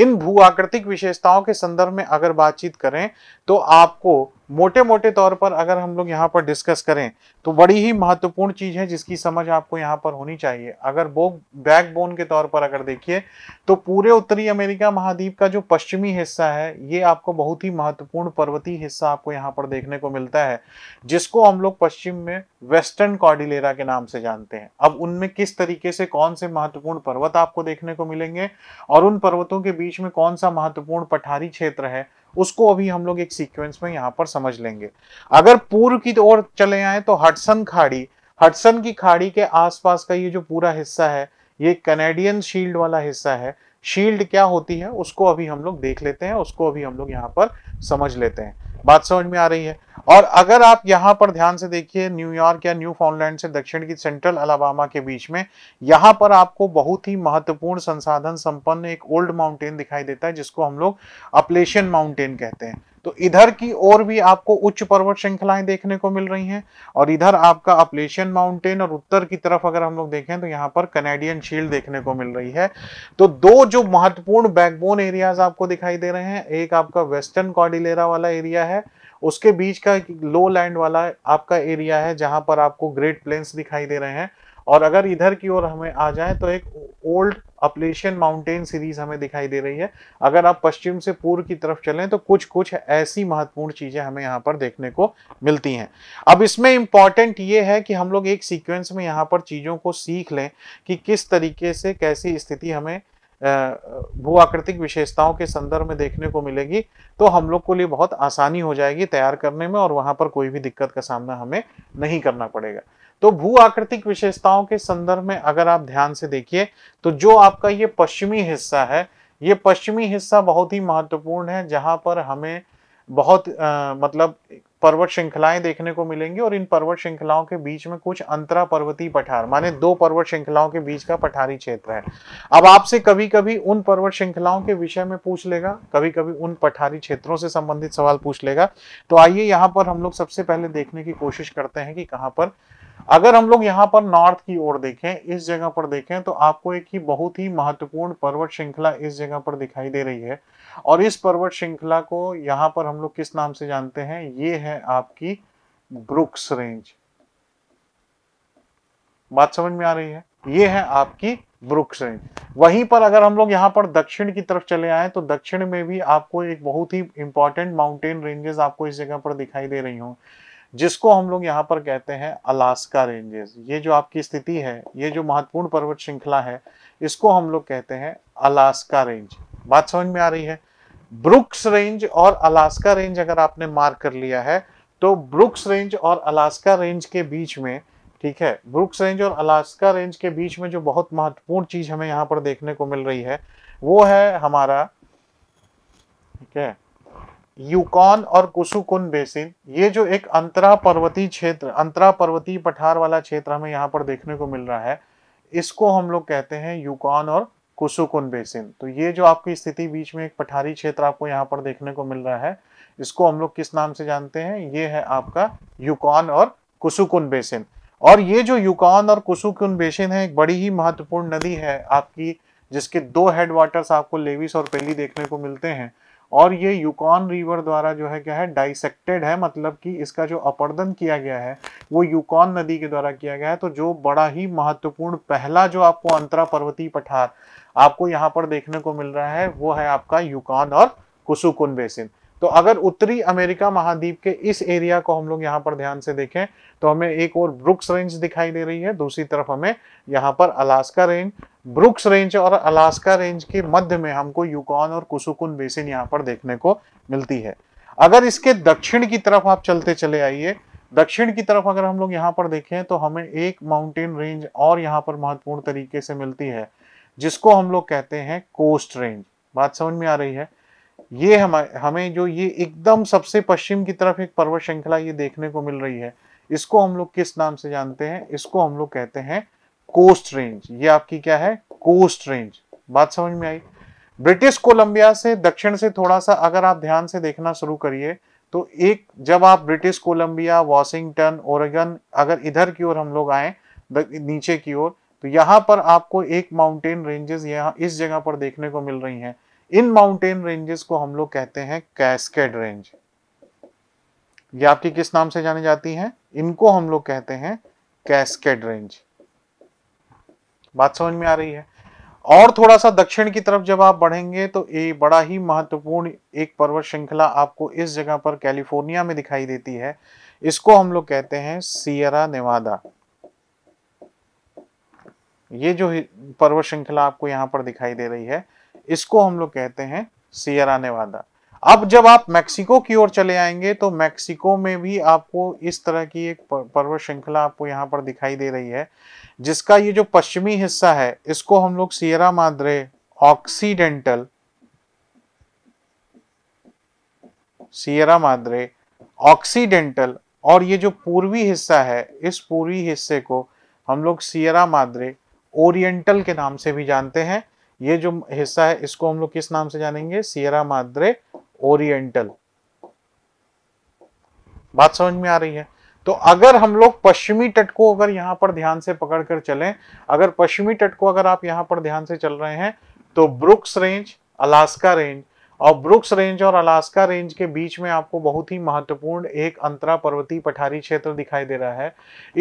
इन भू आकृतिक विशेषताओं के संदर्भ में अगर बातचीत करें तो आपको मोटे मोटे तौर पर अगर हम लोग यहाँ पर डिस्कस करें तो बड़ी ही महत्वपूर्ण चीज़ है जिसकी समझ आपको यहाँ पर होनी चाहिए अगर वो बैकबोन के तौर पर अगर देखिए तो पूरे उत्तरी अमेरिका महाद्वीप का जो पश्चिमी हिस्सा है ये आपको बहुत ही महत्वपूर्ण पर्वतीय हिस्सा आपको यहाँ पर देखने को मिलता है जिसको हम लोग पश्चिम में वेस्टर्न कॉर्डिलेरा के नाम से जानते हैं अब उनमें किस तरीके से कौन से महत्वपूर्ण पर्वत आपको देखने को मिलेंगे और उन पर्वतों के बीच में कौन सा महत्वपूर्ण पठारी क्षेत्र है उसको अभी हम लोग एक सीक्वेंस में यहाँ पर समझ लेंगे अगर पूर्व की ओर चले आए तो हटसन खाड़ी हटसन की खाड़ी के आसपास का ये जो पूरा हिस्सा है ये कनेडियन शील्ड वाला हिस्सा है शील्ड क्या होती है उसको अभी हम लोग देख लेते हैं उसको अभी हम लोग यहाँ पर समझ लेते हैं बात समझ में आ रही है और अगर आप यहाँ पर ध्यान से देखिए न्यूयॉर्क या न्यू फाउंडलैंड से दक्षिण की सेंट्रल अलाबामा के बीच में यहां पर आपको बहुत ही महत्वपूर्ण संसाधन संपन्न एक ओल्ड माउंटेन दिखाई देता है जिसको हम लोग अपलेशन माउंटेन कहते हैं तो इधर की ओर भी आपको उच्च पर्वत श्रृंखलाएं देखने को मिल रही हैं और इधर आपका अपलेशियन माउंटेन और उत्तर की तरफ अगर हम लोग देखें तो यहाँ पर कनेडियन शील्ड देखने को मिल रही है तो दो जो महत्वपूर्ण बैकबोन एरियाज आपको दिखाई दे रहे हैं एक आपका वेस्टर्न कॉडिलेरा वाला एरिया है उसके बीच का लो लैंड वाला आपका एरिया है जहां पर आपको ग्रेट प्लेन्स दिखाई दे रहे हैं और अगर इधर की ओर हमें आ जाए तो एक ओल्ड अपलेशियन माउंटेन सीरीज हमें दिखाई दे रही है अगर आप पश्चिम से पूर्व की तरफ चलें तो कुछ कुछ ऐसी महत्वपूर्ण चीजें हमें यहाँ पर देखने को मिलती हैं अब इसमें इम्पॉर्टेंट ये है कि हम लोग एक सीक्वेंस में यहाँ पर चीज़ों को सीख लें कि किस तरीके से कैसी स्थिति हमें भू आकृतिक विशेषताओं के संदर्भ में देखने को मिलेगी तो हम लोग को लिए बहुत आसानी हो जाएगी तैयार करने में और वहाँ पर कोई भी दिक्कत का सामना हमें नहीं करना पड़ेगा तो भू आकृतिक विशेषताओं के संदर्भ में अगर आप ध्यान से देखिए तो जो आपका ये पश्चिमी हिस्सा है ये पश्चिमी हिस्सा बहुत ही महत्वपूर्ण है जहां पर हमें बहुत आ, मतलब पर्वत श्रृंखलाएं देखने को मिलेंगी और इन पर्वत श्रृंखलाओं के बीच में कुछ अंतरा पर्वतीय पठार माने दो पर्वत श्रृंखलाओं के बीच का पठारी क्षेत्र है अब आपसे कभी कभी उन पर्वत श्रृंखलाओं के विषय में पूछ लेगा कभी कभी उन पठारी क्षेत्रों से संबंधित सवाल पूछ लेगा तो आइए यहाँ पर हम लोग सबसे पहले देखने की कोशिश करते हैं कि कहाँ पर अगर हम लोग यहाँ पर नॉर्थ की ओर देखें इस जगह पर देखें तो आपको एक ही बहुत ही महत्वपूर्ण पर्वत श्रृंखला इस जगह पर दिखाई दे रही है और इस पर्वत श्रृंखला को यहाँ पर हम लोग किस नाम से जानते हैं ये है आपकी ब्रुक्स रेंज बात समझ में आ रही है ये है आपकी ब्रुक्स रेंज वहीं पर अगर हम लोग यहाँ पर दक्षिण की तरफ चले आए तो दक्षिण में भी आपको एक बहुत ही इंपॉर्टेंट माउंटेन रेंजेस आपको इस जगह पर दिखाई दे रही हूँ जिसको हम लोग यहाँ पर कहते हैं अलास्का रेंजेस ये जो आपकी स्थिति है ये जो महत्वपूर्ण पर्वत श्रृंखला है इसको हम लोग कहते हैं अलास्का रेंज बात समझ में आ रही है ब्रुक्स रेंज और अलास्का रेंज अगर आपने मार्क कर लिया है तो ब्रुक्स रेंज और अलास्का रेंज के बीच में ठीक है ब्रुक्स रेंज और अलास्का रेंज के बीच में जो बहुत महत्वपूर्ण चीज हमें यहाँ पर देखने को मिल रही है वो है हमारा ठीक है यूकॉन और कुसुकुन बेसिन ये जो एक अंतरा पर्वतीय क्षेत्र अंतरा पर्वतीय पठार वाला क्षेत्र हमें यहाँ पर देखने को मिल रहा है इसको हम लोग कहते हैं यूकॉन और कुसुकुन बेसिन तो ये जो आपकी स्थिति बीच में एक पठारी क्षेत्र आपको यहाँ पर देखने को मिल रहा है इसको हम लोग किस नाम से जानते हैं ये है आपका यूकॉन और कुसुकुन बेसिन और ये जो युकॉन और कुसुकुन बेसिन है एक बड़ी ही महत्वपूर्ण नदी है आपकी जिसके दो हेडवाटर्स आपको लेविस और पेली देखने को मिलते हैं और ये यूकॉन रिवर द्वारा जो है क्या है डाइसेक्टेड है मतलब कि इसका जो अपर्दन किया गया है वो यूकॉन नदी के द्वारा किया गया है तो जो बड़ा ही महत्वपूर्ण पहला जो आपको अंतरा पर्वतीय पठार आपको यहाँ पर देखने को मिल रहा है वो है आपका यूकॉन और कुसुकुन बेसिन तो अगर उत्तरी अमेरिका महाद्वीप के इस एरिया को हम लोग यहाँ पर ध्यान से देखें तो हमें एक और ब्रुक्स रेंज दिखाई दे रही है दूसरी तरफ हमें यहाँ पर अलास्का रेंज ब्रुक्स रेंज और अलास्का रेंज के मध्य में हमको यूकॉन और कुसुकुन बेसिन यहाँ पर देखने को मिलती है अगर इसके दक्षिण की तरफ आप चलते चले आइए दक्षिण की तरफ अगर हम लोग यहाँ पर देखें तो हमें एक माउंटेन रेंज और यहाँ पर महत्वपूर्ण तरीके से मिलती है जिसको हम लोग कहते हैं कोस्ट रेंज बात समझ में आ रही है ये हम हमें जो ये एकदम सबसे पश्चिम की तरफ एक पर्वत श्रृंखला ये देखने को मिल रही है इसको हम लोग किस नाम से जानते हैं इसको हम लोग कहते हैं कोस्ट रेंज ये आपकी क्या है कोस्ट रेंज बात समझ में आई ब्रिटिश कोलंबिया से दक्षिण से थोड़ा सा अगर आप ध्यान से देखना शुरू करिए तो एक जब आप ब्रिटिश कोलंबिया वॉशिंगटन ओरेगन अगर इधर की ओर हम लोग आए नीचे की ओर तो यहाँ पर आपको एक माउंटेन रेंजेस यहाँ इस जगह पर देखने को मिल रही हैं इन माउंटेन रेंजेस को हम लोग कहते हैं कैस्केड रेंज ये आपकी किस नाम से जानी जाती हैं इनको हम लोग कहते हैं कैस्केड रेंज बात समझ में आ रही है और थोड़ा सा दक्षिण की तरफ जब आप बढ़ेंगे तो ये बड़ा ही महत्वपूर्ण एक पर्वत श्रृंखला आपको इस जगह पर कैलिफोर्निया में दिखाई देती है इसको हम लोग कहते हैं सियरा नेवादा ये जो पर्वत श्रृंखला आपको यहां पर दिखाई दे रही है इसको हम लोग कहते हैं सियरा नेवादा अब जब आप मैक्सिको की ओर चले आएंगे तो मैक्सिको में भी आपको इस तरह की एक पर्वत श्रृंखला आपको यहाँ पर दिखाई दे रही है जिसका ये जो पश्चिमी हिस्सा है इसको हम लोग Sierra Madre Occidental Sierra Madre Occidental और ये जो पूर्वी हिस्सा है इस पूर्वी हिस्से को हम लोग सियरा माद्रे ओरिएंटल के नाम से भी जानते हैं ये जो हिस्सा है इसको हम लोग किस नाम से जानेंगे सियरा माद्रे ओरिएंटल बात समझ में आ रही है तो अगर हम लोग पश्चिमी तट को अगर यहाँ पर ध्यान से पकड़ कर चलें अगर पश्चिमी तट को अगर आप यहां पर ध्यान से चल रहे हैं तो ब्रुक्स रेंज अलास्का रेंज और ब्रुक्स रेंज और अलास्का रेंज के बीच में आपको बहुत ही महत्वपूर्ण एक अंतरा पर्वतीय पठारी क्षेत्र दिखाई दे रहा है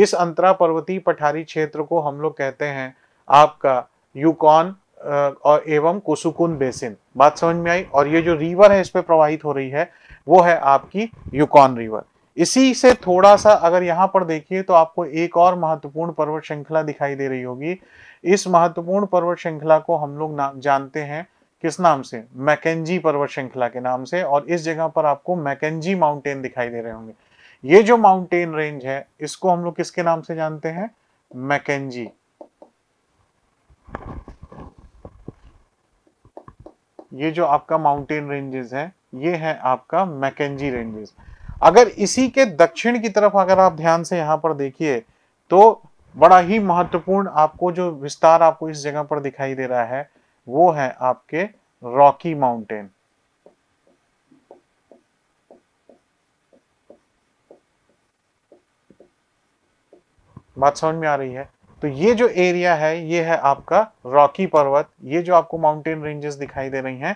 इस अंतरा पर्वतीय पठारी क्षेत्र को हम लोग कहते हैं आपका यूकॉन और एवं कोसुकुन बेसिन बात समझ में आई और ये जो रिवर है इस पर प्रवाहित हो रही है वो है आपकी युकॉन रिवर इसी से थोड़ा सा अगर यहां पर देखिए तो आपको एक और महत्वपूर्ण पर्वत श्रृंखला दिखाई दे रही होगी इस महत्वपूर्ण पर्वत श्रृंखला को हम लोग जानते हैं किस नाम से मैकेजी पर्वत श्रृंखला के नाम से और इस जगह पर आपको मैकेजी माउंटेन दिखाई दे रहे होंगे ये जो माउंटेन रेंज है इसको हम लोग किसके नाम से जानते हैं मैकेजी ये जो आपका माउंटेन रेंजेस है ये है आपका मैकेजी रेंजेस अगर इसी के दक्षिण की तरफ अगर आप ध्यान से यहाँ पर देखिए तो बड़ा ही महत्वपूर्ण आपको जो विस्तार आपको इस जगह पर दिखाई दे रहा है वो है आपके रॉकी माउंटेन बात समझ में आ रही है तो ये जो एरिया है ये है आपका रॉकी पर्वत ये जो आपको माउंटेन रेंजेस दिखाई दे रही हैं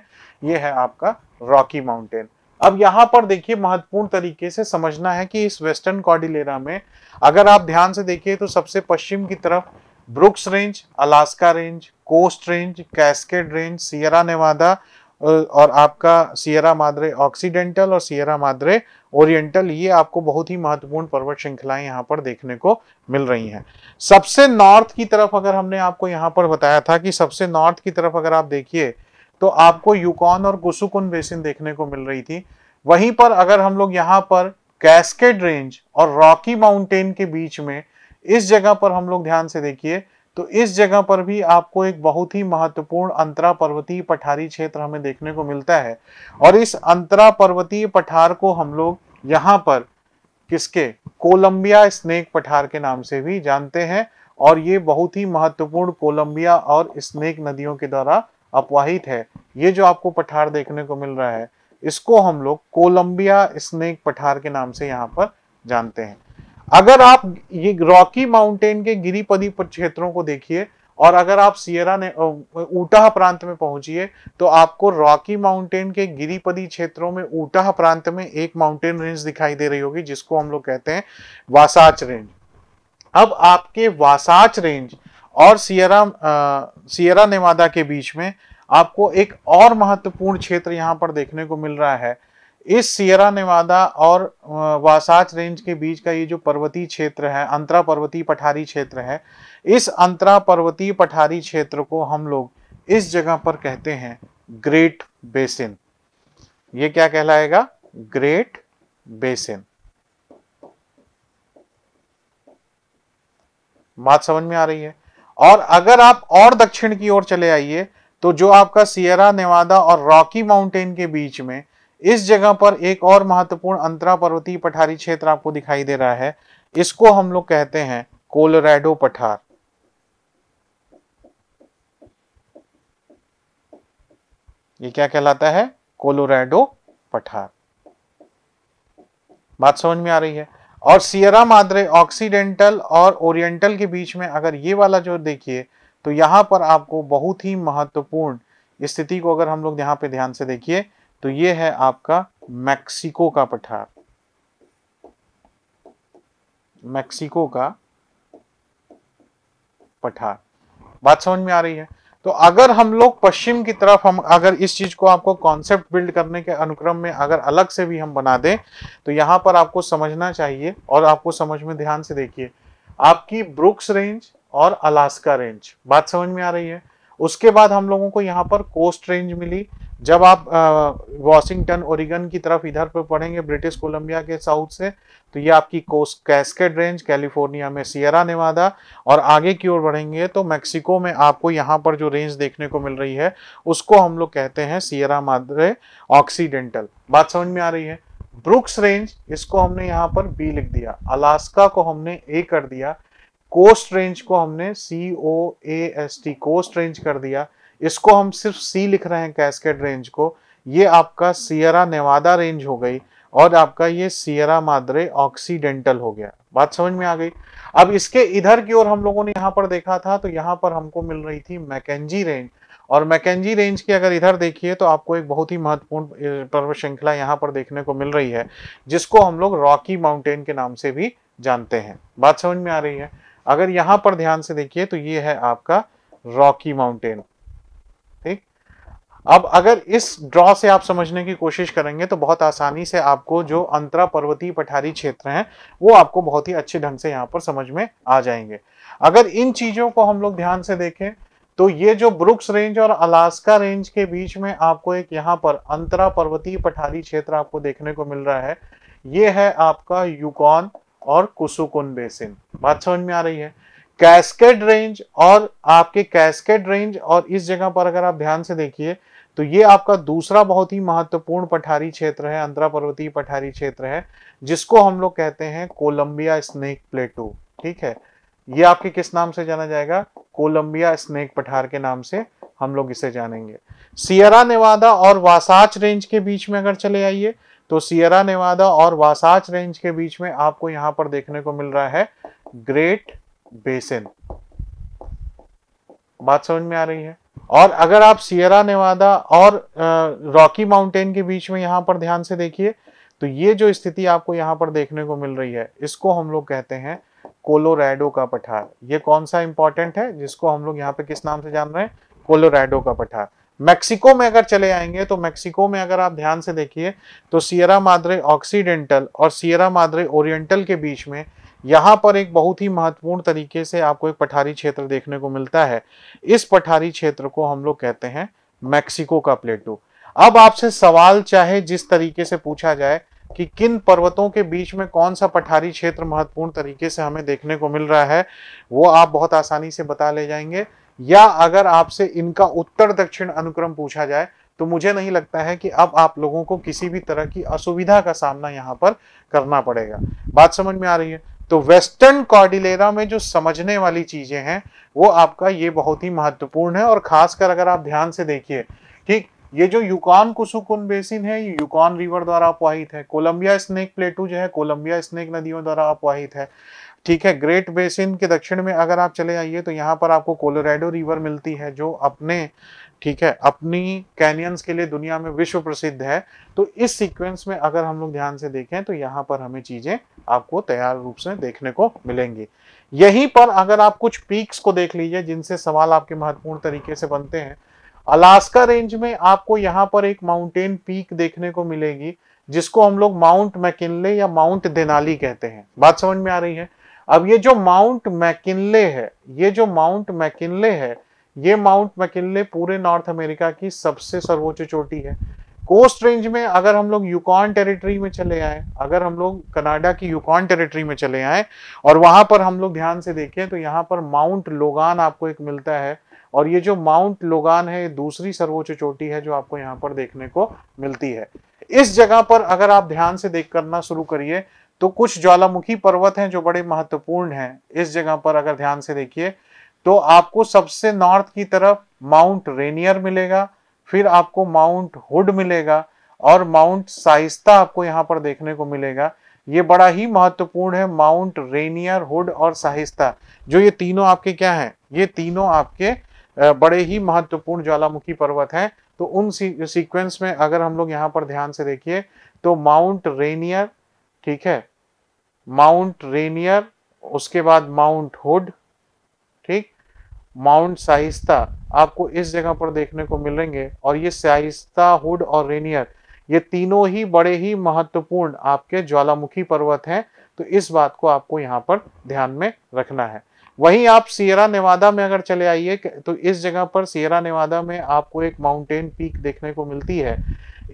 ये है आपका रॉकी माउंटेन अब यहां पर देखिए महत्वपूर्ण तरीके से समझना है कि इस वेस्टर्न कॉडिलेरा में अगर आप ध्यान से देखिए तो सबसे पश्चिम की तरफ Brooks range Alaska range coast range Cascade range Sierra Nevada और आपका सियरा मादरे ऑक्सीडेंटल और सियरा मादरे ओरिएंटल ये आपको बहुत ही महत्वपूर्ण पर्वत श्रृंखलाएं यहाँ पर देखने को मिल रही हैं सबसे नॉर्थ की तरफ अगर हमने आपको यहाँ पर बताया था कि सबसे नॉर्थ की तरफ अगर आप देखिए तो आपको यूकॉन और कुसुकुन बेसिन देखने को मिल रही थी वहीं पर अगर हम लोग यहाँ पर कैस्केड रेंज और रॉकी माउंटेन के बीच में इस जगह पर हम लोग ध्यान से देखिए तो इस जगह पर भी आपको एक बहुत ही महत्वपूर्ण अंतरा पर्वतीय पठारी क्षेत्र हमें देखने को मिलता है और इस अंतरा पर्वतीय पठार को हम लोग यहाँ पर किसके कोलंबिया स्नेक पठार के नाम से भी जानते हैं और ये बहुत ही महत्वपूर्ण कोलंबिया और स्नेक नदियों के द्वारा अपवाहित है ये जो आपको पठार देखने को मिल रहा है इसको हम लोग कोलंबिया स्नेक पठार के नाम से यहाँ पर जानते हैं अगर आप ये रॉकी माउंटेन के गिरिपदी क्षेत्रों को देखिए और अगर आप सियरा ने ऊटाह प्रांत में पहुंचिए तो आपको रॉकी माउंटेन के गिरिपदी क्षेत्रों में ऊटाह प्रांत में एक माउंटेन रेंज दिखाई दे रही होगी जिसको हम लोग कहते हैं वासाच रेंज अब आपके वासाच रेंज और सियरा सियरा नेवादा के बीच में आपको एक और महत्वपूर्ण क्षेत्र यहाँ पर देखने को मिल रहा है इस सियरा नेवादा और वासाच रेंज के बीच का ये जो पर्वतीय क्षेत्र है अंतरा पर्वतीय पठारी क्षेत्र है इस अंतरा पर्वतीय पठारी क्षेत्र को हम लोग इस जगह पर कहते हैं ग्रेट बेसिन ये क्या कहलाएगा ग्रेट बेसिन बात समझ में आ रही है और अगर आप और दक्षिण की ओर चले आइए तो जो आपका सियरा नेवादा और रॉकी माउंटेन के बीच में इस जगह पर एक और महत्वपूर्ण अंतरा पर्वतीय पठारी क्षेत्र आपको दिखाई दे रहा है इसको हम लोग कहते हैं कोलोराडो पठार ये क्या कहलाता है कोलोराडो पठार बात समझ में आ रही है और सियरा माद्रे ऑक्सीडेंटल और ओरिएंटल के बीच में अगर ये वाला जो देखिए तो यहां पर आपको बहुत ही महत्वपूर्ण स्थिति को अगर हम लोग यहां पे ध्यान से देखिए तो ये है आपका मैक्सिको का पठार मैक्सिको का पठार बात समझ में आ रही है तो अगर हम लोग पश्चिम की तरफ हम अगर इस चीज को आपको कॉन्सेप्ट बिल्ड करने के अनुक्रम में अगर अलग से भी हम बना दें तो यहां पर आपको समझना चाहिए और आपको समझ में ध्यान से देखिए आपकी ब्रुक्स रेंज और अलास्का रेंज बात समझ में आ रही है उसके बाद हम लोगों को यहाँ पर कोस्ट रेंज मिली जब आप वॉशिंगटन ओरिगन की तरफ इधर पर पढ़ेंगे ब्रिटिश कोलंबिया के साउथ से तो ये आपकी कोस्ट कैस्केड रेंज कैलिफोर्निया में सियरा नेवादा और आगे की ओर बढ़ेंगे तो मेक्सिको में आपको यहाँ पर जो रेंज देखने को मिल रही है उसको हम लोग कहते हैं सियरा माद्रे ऑक्सीडेंटल बात समझ में आ रही है ब्रुक्स रेंज इसको हमने यहाँ पर बी लिख दिया अलास्का को हमने ए कर दिया कोस्ट रेंज को हमने C O A S T coast range कर दिया इसको हम सिर्फ सी लिख रहे हैं कैस्केड रेंज को ये आपका सियरा नेवादा रेंज हो गई और आपका ये सियरा मादरे ऑक्सीडेंटल हो गया बात समझ में आ गई अब इसके इधर की ओर हम लोगों ने यहाँ पर देखा था तो यहाँ पर हमको मिल रही थी मैकेजी रेंज और मैकेजी रेंज की अगर इधर देखिए तो आपको एक बहुत ही महत्वपूर्ण पर्व श्रृंखला यहाँ पर देखने को मिल रही है जिसको हम लोग रॉकी माउंटेन के नाम से भी जानते हैं बात समझ में आ रही है अगर यहाँ पर ध्यान से देखिए तो ये है आपका रॉकी माउंटेन ठीक अब अगर इस ड्रॉ से आप समझने की कोशिश करेंगे तो बहुत आसानी से आपको जो अंतरा पर्वतीय पठारी क्षेत्र हैं वो आपको बहुत ही अच्छे ढंग से यहाँ पर समझ में आ जाएंगे अगर इन चीज़ों को हम लोग ध्यान से देखें तो ये जो ब्रुक्स रेंज और अलास्का रेंज के बीच में आपको एक यहाँ पर अंतरा पर्वतीय पठारी क्षेत्र आपको देखने को मिल रहा है ये है आपका युकॉन और कुसुकुन बेसिन बात समझ में आ रही है कैस्केड रेंज और आपके कैस्केड रेंज और इस जगह पर अगर आप ध्यान से देखिए तो ये आपका दूसरा बहुत ही महत्वपूर्ण पठारी क्षेत्र है अंतरा पर्वतीय पठारी क्षेत्र है जिसको हम लोग कहते हैं कोलंबिया स्नेक प्लेटो ठीक है ये आपके किस नाम से जाना जाएगा कोलंबिया स्नेक पठार के नाम से हम लोग इसे जानेंगे सियरा नेवादा और वासाच रेंज के बीच में अगर चले आइए तो सियरा नेवादा और वासाच रेंज के बीच में आपको यहां पर देखने को मिल रहा है ग्रेट बेसिन बात समझ में आ रही है और अगर आप सियरा नेवादा और रॉकी माउंटेन के बीच में यहां पर ध्यान से देखिए तो ये जो स्थिति आपको यहां पर देखने को मिल रही है इसको हम लोग कहते हैं कोलोराडो का पठार ये कौन सा इंपॉर्टेंट है जिसको हम लोग यहाँ पे किस नाम से जान रहे हैं कोलोराइडो का पठार मैक्सिको में अगर चले आएंगे तो मैक्सिको में अगर आप ध्यान से देखिए तो सियरा माद्रे ऑक्सीडेंटल और सियरा माद्रे ओरिएंटल के बीच में यहाँ पर एक बहुत ही महत्वपूर्ण तरीके से आपको एक पठारी क्षेत्र देखने को मिलता है इस पठारी क्षेत्र को हम लोग कहते हैं मैक्सिको का प्लेटो अब आपसे सवाल चाहे जिस तरीके से पूछा जाए कि किन पर्वतों के बीच में कौन सा पठारी क्षेत्र महत्वपूर्ण तरीके से हमें देखने को मिल रहा है वो आप बहुत आसानी से बता ले जाएंगे या अगर आपसे इनका उत्तर दक्षिण अनुक्रम पूछा जाए तो मुझे नहीं लगता है कि अब आप लोगों को किसी भी तरह की असुविधा का सामना यहाँ पर करना पड़ेगा बात समझ में आ रही है तो वेस्टर्न कॉर्डिलेरा में जो समझने वाली चीजें हैं वो आपका ये बहुत ही महत्वपूर्ण है और खासकर अगर आप ध्यान से देखिए ठीक ये जो यूकॉन कुसुकुन बेसिन है ये यूकॉन रिवर द्वारा अपवाहित है कोलंबिया स्नेक प्लेटू जो है कोलंबिया स्नेक नदियों द्वारा अपवाहित है ठीक है ग्रेट बेसिन के दक्षिण में अगर आप चले आइए तो यहाँ पर आपको कोलोराडो रिवर मिलती है जो अपने ठीक है अपनी कैनियंस के लिए दुनिया में विश्व प्रसिद्ध है तो इस सीक्वेंस में अगर हम लोग ध्यान से देखें तो यहाँ पर हमें चीज़ें आपको तैयार रूप से देखने को मिलेंगी यहीं पर अगर आप कुछ पीक्स को देख लीजिए जिनसे सवाल आपके महत्वपूर्ण तरीके से बनते हैं अलास्का रेंज में आपको यहाँ पर एक माउंटेन पीक देखने को मिलेगी जिसको हम लोग माउंट मैकिनले या माउंट देनाली कहते हैं बात समझ में आ रही है अब ये जो माउंट मैकिनले है ये जो माउंट मैकिनले है ये माउंट मैकिनले पूरे नॉर्थ अमेरिका की सबसे सर्वोच्च चोटी है कोस्ट रेंज में अगर हम लोग यूकॉन टेरिटरी में चले आए अगर हम लोग कनाडा की यूकॉन टेरिटरी में चले आए और वहां पर हम लोग ध्यान से देखें तो यहाँ पर माउंट लोगान आपको एक मिलता है और ये जो माउंट लोगान है दूसरी सर्वोच्च चोटी है जो आपको यहाँ पर देखने को मिलती है इस जगह पर अगर आप ध्यान से देख करना शुरू करिए तो कुछ ज्वालामुखी पर्वत हैं जो बड़े महत्वपूर्ण हैं इस जगह पर अगर ध्यान से देखिए तो आपको सबसे नॉर्थ की तरफ माउंट रेनियर मिलेगा फिर आपको माउंट हुड मिलेगा और माउंट साइस्ता आपको यहाँ पर देखने को मिलेगा ये बड़ा ही महत्वपूर्ण है माउंट रेनियर हुड और साहिस्ता जो ये तीनों आपके क्या हैं ये तीनों आपके बड़े ही महत्वपूर्ण ज्वालामुखी पर्वत हैं तो उन सीक्वेंस में अगर हम लोग यहाँ पर ध्यान से देखिए तो माउंट रेनियर ठीक है माउंट रेनियर उसके बाद माउंट हुड ठीक माउंट साहिस्ता आपको इस जगह पर देखने को मिलेंगे और ये साहिस्ता हुड और रेनियर ये तीनों ही बड़े ही महत्वपूर्ण आपके ज्वालामुखी पर्वत हैं तो इस बात को आपको यहाँ पर ध्यान में रखना है वहीं आप सियरा नेवादा में अगर चले आइए तो इस जगह पर सियरा नेवादा में आपको एक माउंटेन पीक देखने को मिलती है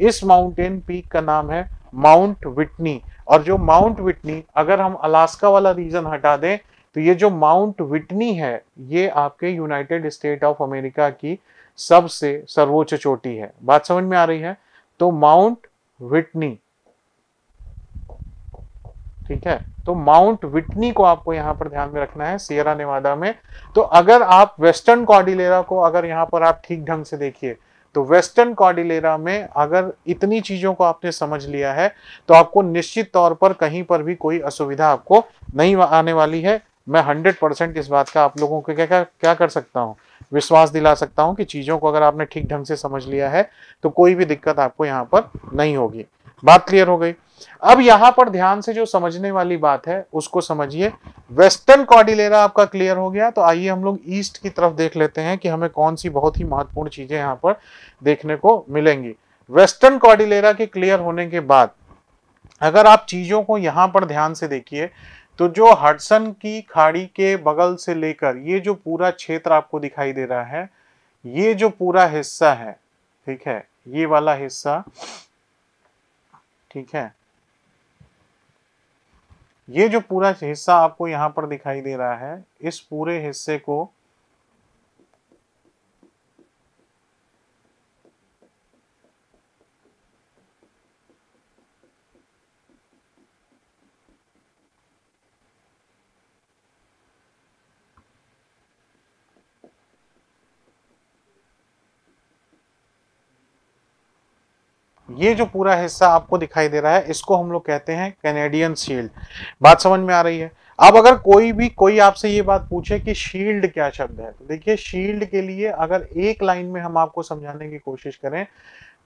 इस माउंटेन पीक का नाम है माउंट विटनी और जो माउंट विटनी अगर हम अलास्का वाला रीजन हटा दें तो ये जो माउंट विटनी है ये आपके यूनाइटेड स्टेट ऑफ अमेरिका की सबसे सर्वोच्च चोटी है बात समझ में आ रही है तो माउंट विटनी ठीक है तो माउंट विटनी को आपको यहां पर ध्यान में रखना है सियरा नेवादा में तो अगर आप वेस्टर्न कॉडिलेरा को अगर यहां पर आप ठीक ढंग से देखिए तो वेस्टर्न कॉडिलेरा में अगर इतनी चीजों को आपने समझ लिया है तो आपको निश्चित तौर पर कहीं पर भी कोई असुविधा आपको नहीं आने वाली है मैं हंड्रेड परसेंट इस बात का आप लोगों को क्या क्या क्या कर सकता हूँ विश्वास दिला सकता हूँ कि चीज़ों को अगर आपने ठीक ढंग से समझ लिया है तो कोई भी दिक्कत आपको यहाँ पर नहीं होगी बात क्लियर हो गई अब यहाँ पर ध्यान से जो समझने वाली बात है उसको समझिए वेस्टर्न कॉर्डिलेरा आपका क्लियर हो गया तो आइए हम लोग ईस्ट की तरफ देख लेते हैं कि हमें कौन सी बहुत ही महत्वपूर्ण चीज़ें यहाँ पर देखने को मिलेंगी वेस्टर्न कॉर्डिलेरा के क्लियर होने के बाद अगर आप चीज़ों को यहाँ पर ध्यान से देखिए तो जो हडसन की खाड़ी के बगल से लेकर ये जो पूरा क्षेत्र आपको दिखाई दे रहा है ये जो पूरा हिस्सा है ठीक है ये वाला हिस्सा ठीक है ये जो पूरा हिस्सा आपको यहां पर दिखाई दे रहा है इस पूरे हिस्से को ये जो पूरा हिस्सा आपको दिखाई दे रहा है इसको हम लोग कहते हैं कैनेडियन शील्ड बात समझ में आ रही है अब अगर कोई भी कोई आपसे ये बात पूछे कि शील्ड क्या शब्द है तो देखिए शील्ड के लिए अगर एक लाइन में हम आपको समझाने की कोशिश करें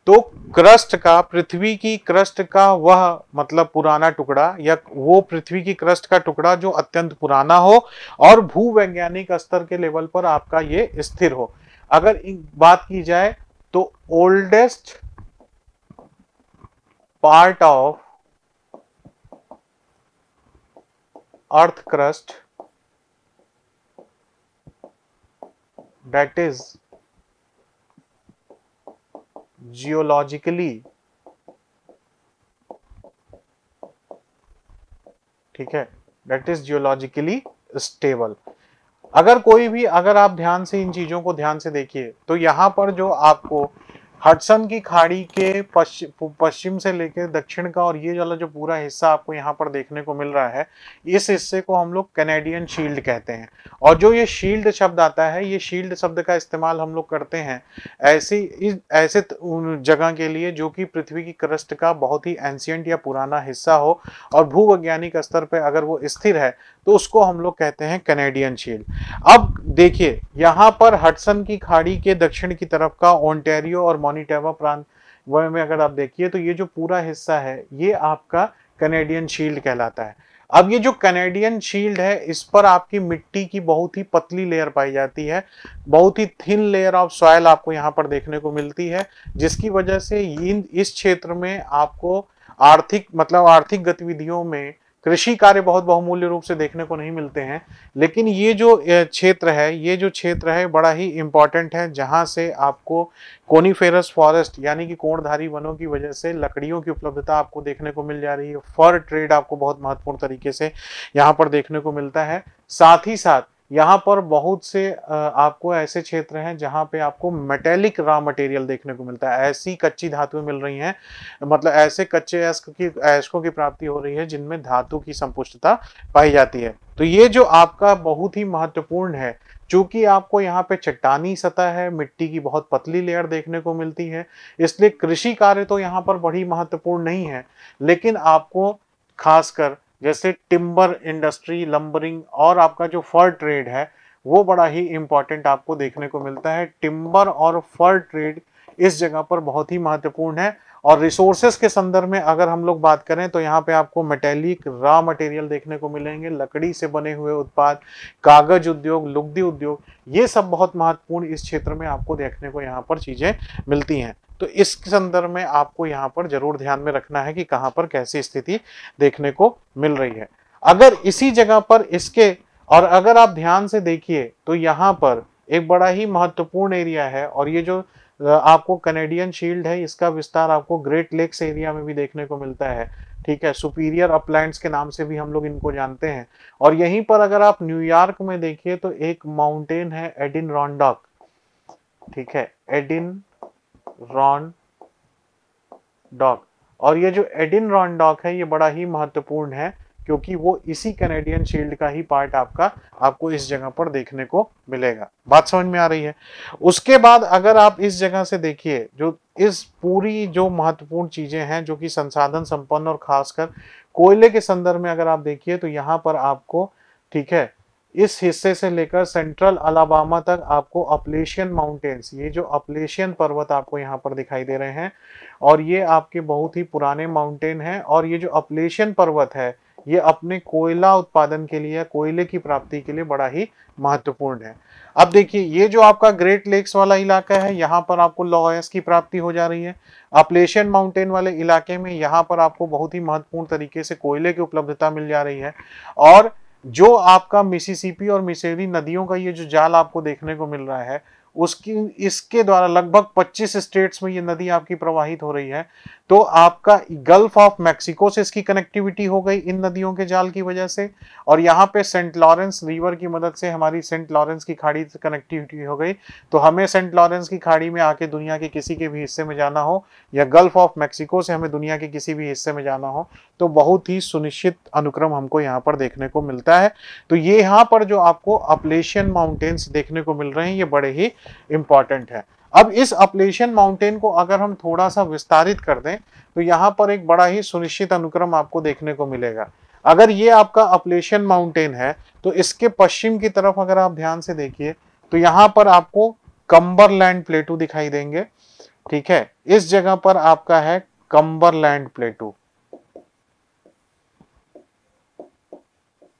तो क्रस्ट का पृथ्वी की क्रस्ट का वह मतलब पुराना टुकड़ा या वो पृथ्वी की क्रस्ट का टुकड़ा जो अत्यंत पुराना हो और भूवैज्ञानिक स्तर के लेवल पर आपका ये स्थिर हो अगर बात की जाए तो oldest part of earth crust that is geologically ठीक है डेट इज जियोलॉजिकली स्टेबल अगर कोई भी अगर आप ध्यान से इन चीजों को ध्यान से देखिए तो यहां पर जो आपको हडसन की खाड़ी के पश्चिम से लेकर दक्षिण का और ये वाला जो पूरा हिस्सा आपको यहाँ पर देखने को मिल रहा है इस हिस्से को हम लोग कैनेडियन शील्ड कहते हैं और जो ये शील्ड शब्द आता है ये शील्ड शब्द का इस्तेमाल हम लोग करते हैं ऐसी इस ऐसे जगह के लिए जो कि पृथ्वी की क्रस्ट का बहुत ही एंशियंट या पुराना हिस्सा हो और भूवैज्ञानिक स्तर पर अगर वो स्थिर है तो उसको हम लोग कहते हैं कैनेडियन शील्ड अब देखिए यहाँ पर हटसन की खाड़ी के दक्षिण की तरफ का ओंटेरियो और मॉनिटेवा प्रांत वह में अगर आप देखिए तो ये जो पूरा हिस्सा है ये आपका कनेडियन शील्ड कहलाता है अब ये जो कनेडियन शील्ड है इस पर आपकी मिट्टी की बहुत ही पतली लेयर पाई जाती है बहुत ही थिन लेयर ऑफ सॉयल आपको यहाँ पर देखने को मिलती है जिसकी वजह से इन इस क्षेत्र में आपको आर्थिक मतलब आर्थिक गतिविधियों में कृषि कार्य बहुत बहुमूल्य रूप से देखने को नहीं मिलते हैं लेकिन ये जो क्षेत्र है ये जो क्षेत्र है बड़ा ही इम्पॉर्टेंट है जहाँ से आपको कोनीफेरस फॉरेस्ट यानी कि कोणधारी वनों की वजह से लकड़ियों की उपलब्धता आपको देखने को मिल जा रही है फर ट्रेड आपको बहुत महत्वपूर्ण तरीके से यहाँ पर देखने को मिलता है साथ ही साथ यहाँ पर बहुत से आपको ऐसे क्षेत्र हैं जहाँ पे आपको मेटेलिक रॉ मटेरियल देखने को मिलता है ऐसी कच्ची धातुएं मिल रही हैं मतलब ऐसे कच्चे ऐश्क की ऐशकों की प्राप्ति हो रही है जिनमें धातु की संपुष्टता पाई जाती है तो ये जो आपका बहुत ही महत्वपूर्ण है चूंकि आपको यहाँ पे चट्टानी सतह है मिट्टी की बहुत पतली लेयर देखने को मिलती है इसलिए कृषि कार्य तो यहाँ पर बड़ी महत्वपूर्ण नहीं है लेकिन आपको खासकर जैसे टिम्बर इंडस्ट्री लंबरिंग और आपका जो फर ट्रेड है वो बड़ा ही इम्पॉर्टेंट आपको देखने को मिलता है टिम्बर और फर ट्रेड इस जगह पर बहुत ही महत्वपूर्ण है और रिसोर्सेस के संदर्भ में अगर हम लोग बात करें तो यहाँ पे आपको मेटेलिक रॉ मटेरियल देखने को मिलेंगे लकड़ी से बने हुए उत्पाद कागज उद्योग लुगदी उद्योग ये सब बहुत महत्वपूर्ण इस क्षेत्र में आपको देखने को यहाँ पर चीज़ें मिलती हैं तो इस संदर्भ में आपको यहाँ पर जरूर ध्यान में रखना है कि कहाँ पर कैसी स्थिति देखने को मिल रही है अगर इसी जगह पर इसके और अगर आप ध्यान से देखिए तो यहाँ पर एक बड़ा ही महत्वपूर्ण एरिया है और ये जो आपको कनेडियन शील्ड है इसका विस्तार आपको ग्रेट लेक्स एरिया में भी देखने को मिलता है ठीक है सुपीरियर अपलैंड के नाम से भी हम लोग इनको जानते हैं और यहीं पर अगर आप न्यूयॉर्क में देखिए तो एक माउंटेन है एडिन रॉन्डॉक ठीक है एडिन रॉन डॉक और ये जो एडिन रॉन डॉक है ये बड़ा ही महत्वपूर्ण है क्योंकि वो इसी कैनेडियन शील्ड का ही पार्ट आपका आपको इस जगह पर देखने को मिलेगा बात समझ में आ रही है उसके बाद अगर आप इस जगह से देखिए जो इस पूरी जो महत्वपूर्ण चीजें हैं जो कि संसाधन संपन्न और खासकर कोयले के संदर्भ में अगर आप देखिए तो यहाँ पर आपको ठीक है इस हिस्से से लेकर सेंट्रल अलाबामा तक आपको अपलेशियन माउंटेन्स ये जो अपलेशियन पर्वत आपको यहाँ पर दिखाई दे रहे हैं और ये आपके बहुत ही पुराने माउंटेन हैं और ये जो अपलेशियन पर्वत है ये अपने कोयला उत्पादन के लिए कोयले की प्राप्ति के लिए बड़ा ही महत्वपूर्ण है अब देखिए ये जो आपका ग्रेट लेक्स वाला इलाका है यहाँ पर आपको लॉयस की प्राप्ति हो जा रही है अपलेशियन माउंटेन वाले इलाके में यहाँ पर आपको बहुत ही महत्वपूर्ण तरीके से कोयले की उपलब्धता मिल जा रही है और जो आपका मिसिसिपी और मिसेरी नदियों का ये जो जाल आपको देखने को मिल रहा है उसकी इसके द्वारा लगभग 25 स्टेट्स में ये नदी आपकी प्रवाहित हो रही है तो आपका गल्फ ऑफ मैक्सिको से इसकी कनेक्टिविटी हो गई इन नदियों के जाल की वजह से और यहाँ पे सेंट लॉरेंस रिवर की मदद से हमारी सेंट लॉरेंस की खाड़ी से कनेक्टिविटी हो गई तो हमें सेंट लॉरेंस की खाड़ी में आके दुनिया के किसी के भी हिस्से में जाना हो या गल्फ ऑफ मैक्सिको से हमें दुनिया के किसी भी हिस्से में जाना हो तो बहुत ही सुनिश्चित अनुक्रम हमको यहाँ पर देखने को मिलता है तो ये यहाँ पर जो आपको अपलेशियन माउंटेन्स देखने को मिल रहे हैं ये बड़े ही इंपॉर्टेंट है अब इस अपलेशियन माउंटेन को अगर हम थोड़ा सा विस्तारित कर दें तो यहाँ पर एक बड़ा ही सुनिश्चित अनुक्रम आपको देखने को मिलेगा अगर ये आपका अपलेशियन माउंटेन है तो इसके पश्चिम की तरफ अगर आप ध्यान से देखिए तो यहाँ पर आपको कंबरलैंड प्लेटू दिखाई देंगे ठीक है इस जगह पर आपका है कंबरलैंड प्लेटू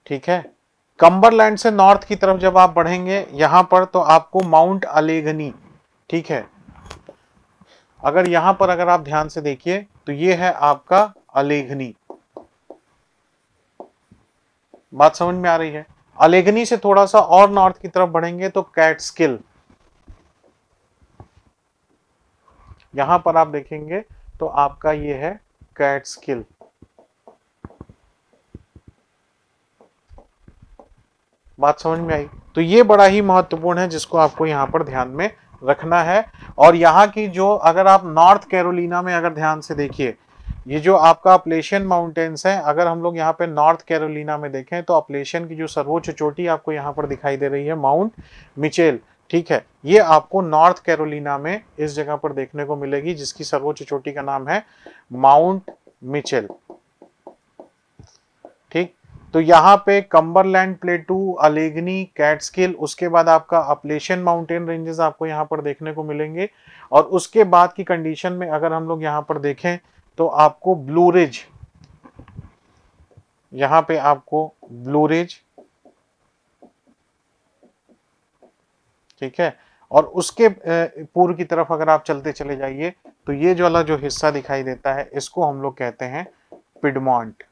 ठीक है कंबरलैंड से नॉर्थ की तरफ जब आप बढ़ेंगे यहां पर तो आपको माउंट अलेगनी ठीक है अगर यहां पर अगर आप ध्यान से देखिए तो ये है आपका अलेघनी बात समझ में आ रही है अलेघनी से थोड़ा सा और नॉर्थ की तरफ बढ़ेंगे तो कैट स्किल यहां पर आप देखेंगे तो आपका ये है कैट स्किल बात समझ में आई तो ये बड़ा ही महत्वपूर्ण है जिसको आपको यहां पर ध्यान में रखना है और यहाँ की जो अगर आप नॉर्थ कैरोलिना में अगर ध्यान से देखिए ये जो आपका अपलेशन माउंटेन्स है अगर हम लोग यहाँ पे नॉर्थ कैरोलिना में देखें तो अपलेशन की जो सर्वोच्च चोटी आपको यहाँ पर दिखाई दे रही है माउंट मिचेल ठीक है ये आपको नॉर्थ कैरोलिना में इस जगह पर देखने को मिलेगी जिसकी सर्वोच्च चोटी का नाम है माउंट मिचेल ठीक तो यहाँ पे कंबरलैंड प्लेटू अलेगनी कैटस्किल उसके बाद आपका अपलेशन माउंटेन रेंजेस आपको यहाँ पर देखने को मिलेंगे और उसके बाद की कंडीशन में अगर हम लोग यहाँ पर देखें तो आपको ब्लू रिज यहाँ पे आपको ब्लू रिज ठीक है और उसके पूर्व की तरफ अगर आप चलते चले जाइए तो ये जो वाला जो हिस्सा दिखाई देता है इसको हम लोग कहते हैं पिडमॉन्ट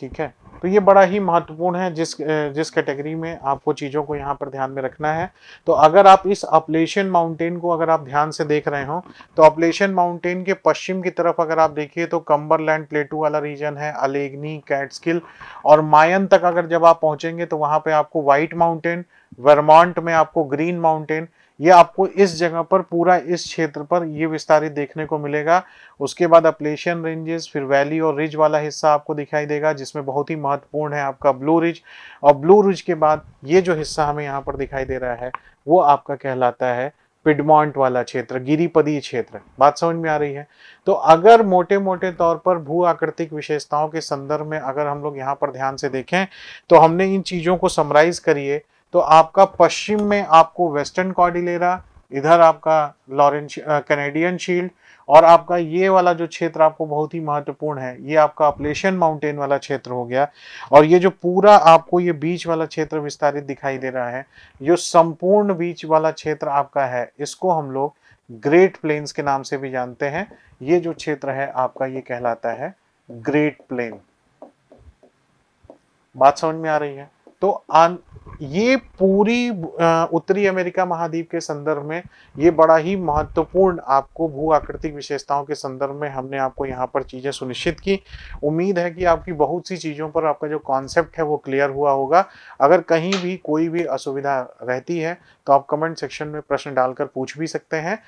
ठीक है तो ये बड़ा ही महत्वपूर्ण है जिस जिस कैटेगरी में आपको चीज़ों को यहाँ पर ध्यान में रखना है तो अगर आप इस अपलेशन माउंटेन को अगर आप ध्यान से देख रहे हो तो अपलेशन माउंटेन के पश्चिम की तरफ अगर आप देखिए तो कंबरलैंड प्लेटू वाला रीजन है अलेग्नी कैटस्किल और मायन तक अगर जब आप पहुँचेंगे तो वहाँ पर आपको वाइट माउंटेन वर्मांट में आपको ग्रीन माउंटेन ये आपको इस जगह पर पूरा इस क्षेत्र पर ये विस्तारित देखने को मिलेगा उसके बाद अपलेशियन रेंजेस फिर वैली और रिज वाला हिस्सा आपको दिखाई देगा जिसमें बहुत ही महत्वपूर्ण है आपका ब्लू रिज और ब्लू रिज के बाद ये जो हिस्सा हमें यहाँ पर दिखाई दे रहा है वो आपका कहलाता है पिडमॉन्ट वाला क्षेत्र गिरीपदी क्षेत्र बात समझ में आ रही है तो अगर मोटे मोटे तौर पर भू आकृतिक विशेषताओं के संदर्भ में अगर हम लोग यहाँ पर ध्यान से देखें तो हमने इन चीज़ों को समराइज करिए तो आपका पश्चिम में आपको वेस्टर्न कॉर्डिलेरा इधर आपका लॉरेंस कैनेडियन शील्ड और आपका ये वाला जो क्षेत्र आपको बहुत ही महत्वपूर्ण है ये आपका अपलेशन माउंटेन वाला क्षेत्र हो गया और ये जो पूरा आपको ये बीच वाला क्षेत्र विस्तारित दिखाई दे रहा है जो संपूर्ण बीच वाला क्षेत्र आपका है इसको हम लोग ग्रेट प्लेन्स के नाम से भी जानते हैं ये जो क्षेत्र है आपका ये कहलाता है ग्रेट प्लेन बात समझ में आ रही है तो ये पूरी उत्तरी अमेरिका महाद्वीप के संदर्भ में ये बड़ा ही महत्वपूर्ण आपको भू आकृतिक विशेषताओं के संदर्भ में हमने आपको यहाँ पर चीज़ें सुनिश्चित की उम्मीद है कि आपकी बहुत सी चीज़ों पर आपका जो कॉन्सेप्ट है वो क्लियर हुआ होगा अगर कहीं भी कोई भी असुविधा रहती है तो आप कमेंट सेक्शन में प्रश्न डालकर पूछ भी सकते हैं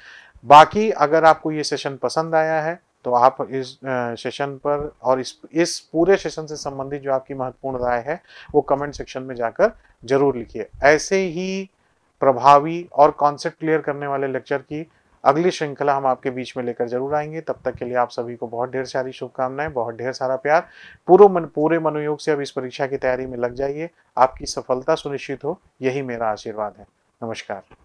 बाकी अगर आपको ये सेशन पसंद आया है तो आप इस सेशन पर और इस इस पूरे सेशन से संबंधित जो आपकी महत्वपूर्ण राय है वो कमेंट सेक्शन में जाकर जरूर लिखिए ऐसे ही प्रभावी और कॉन्सेप्ट क्लियर करने वाले लेक्चर की अगली श्रृंखला हम आपके बीच में लेकर जरूर आएंगे तब तक के लिए आप सभी को बहुत ढेर सारी शुभकामनाएं बहुत ढेर सारा प्यार पूरे मन पूरे मनोयोग से अब इस परीक्षा की तैयारी में लग जाइए आपकी सफलता सुनिश्चित हो यही मेरा आशीर्वाद है नमस्कार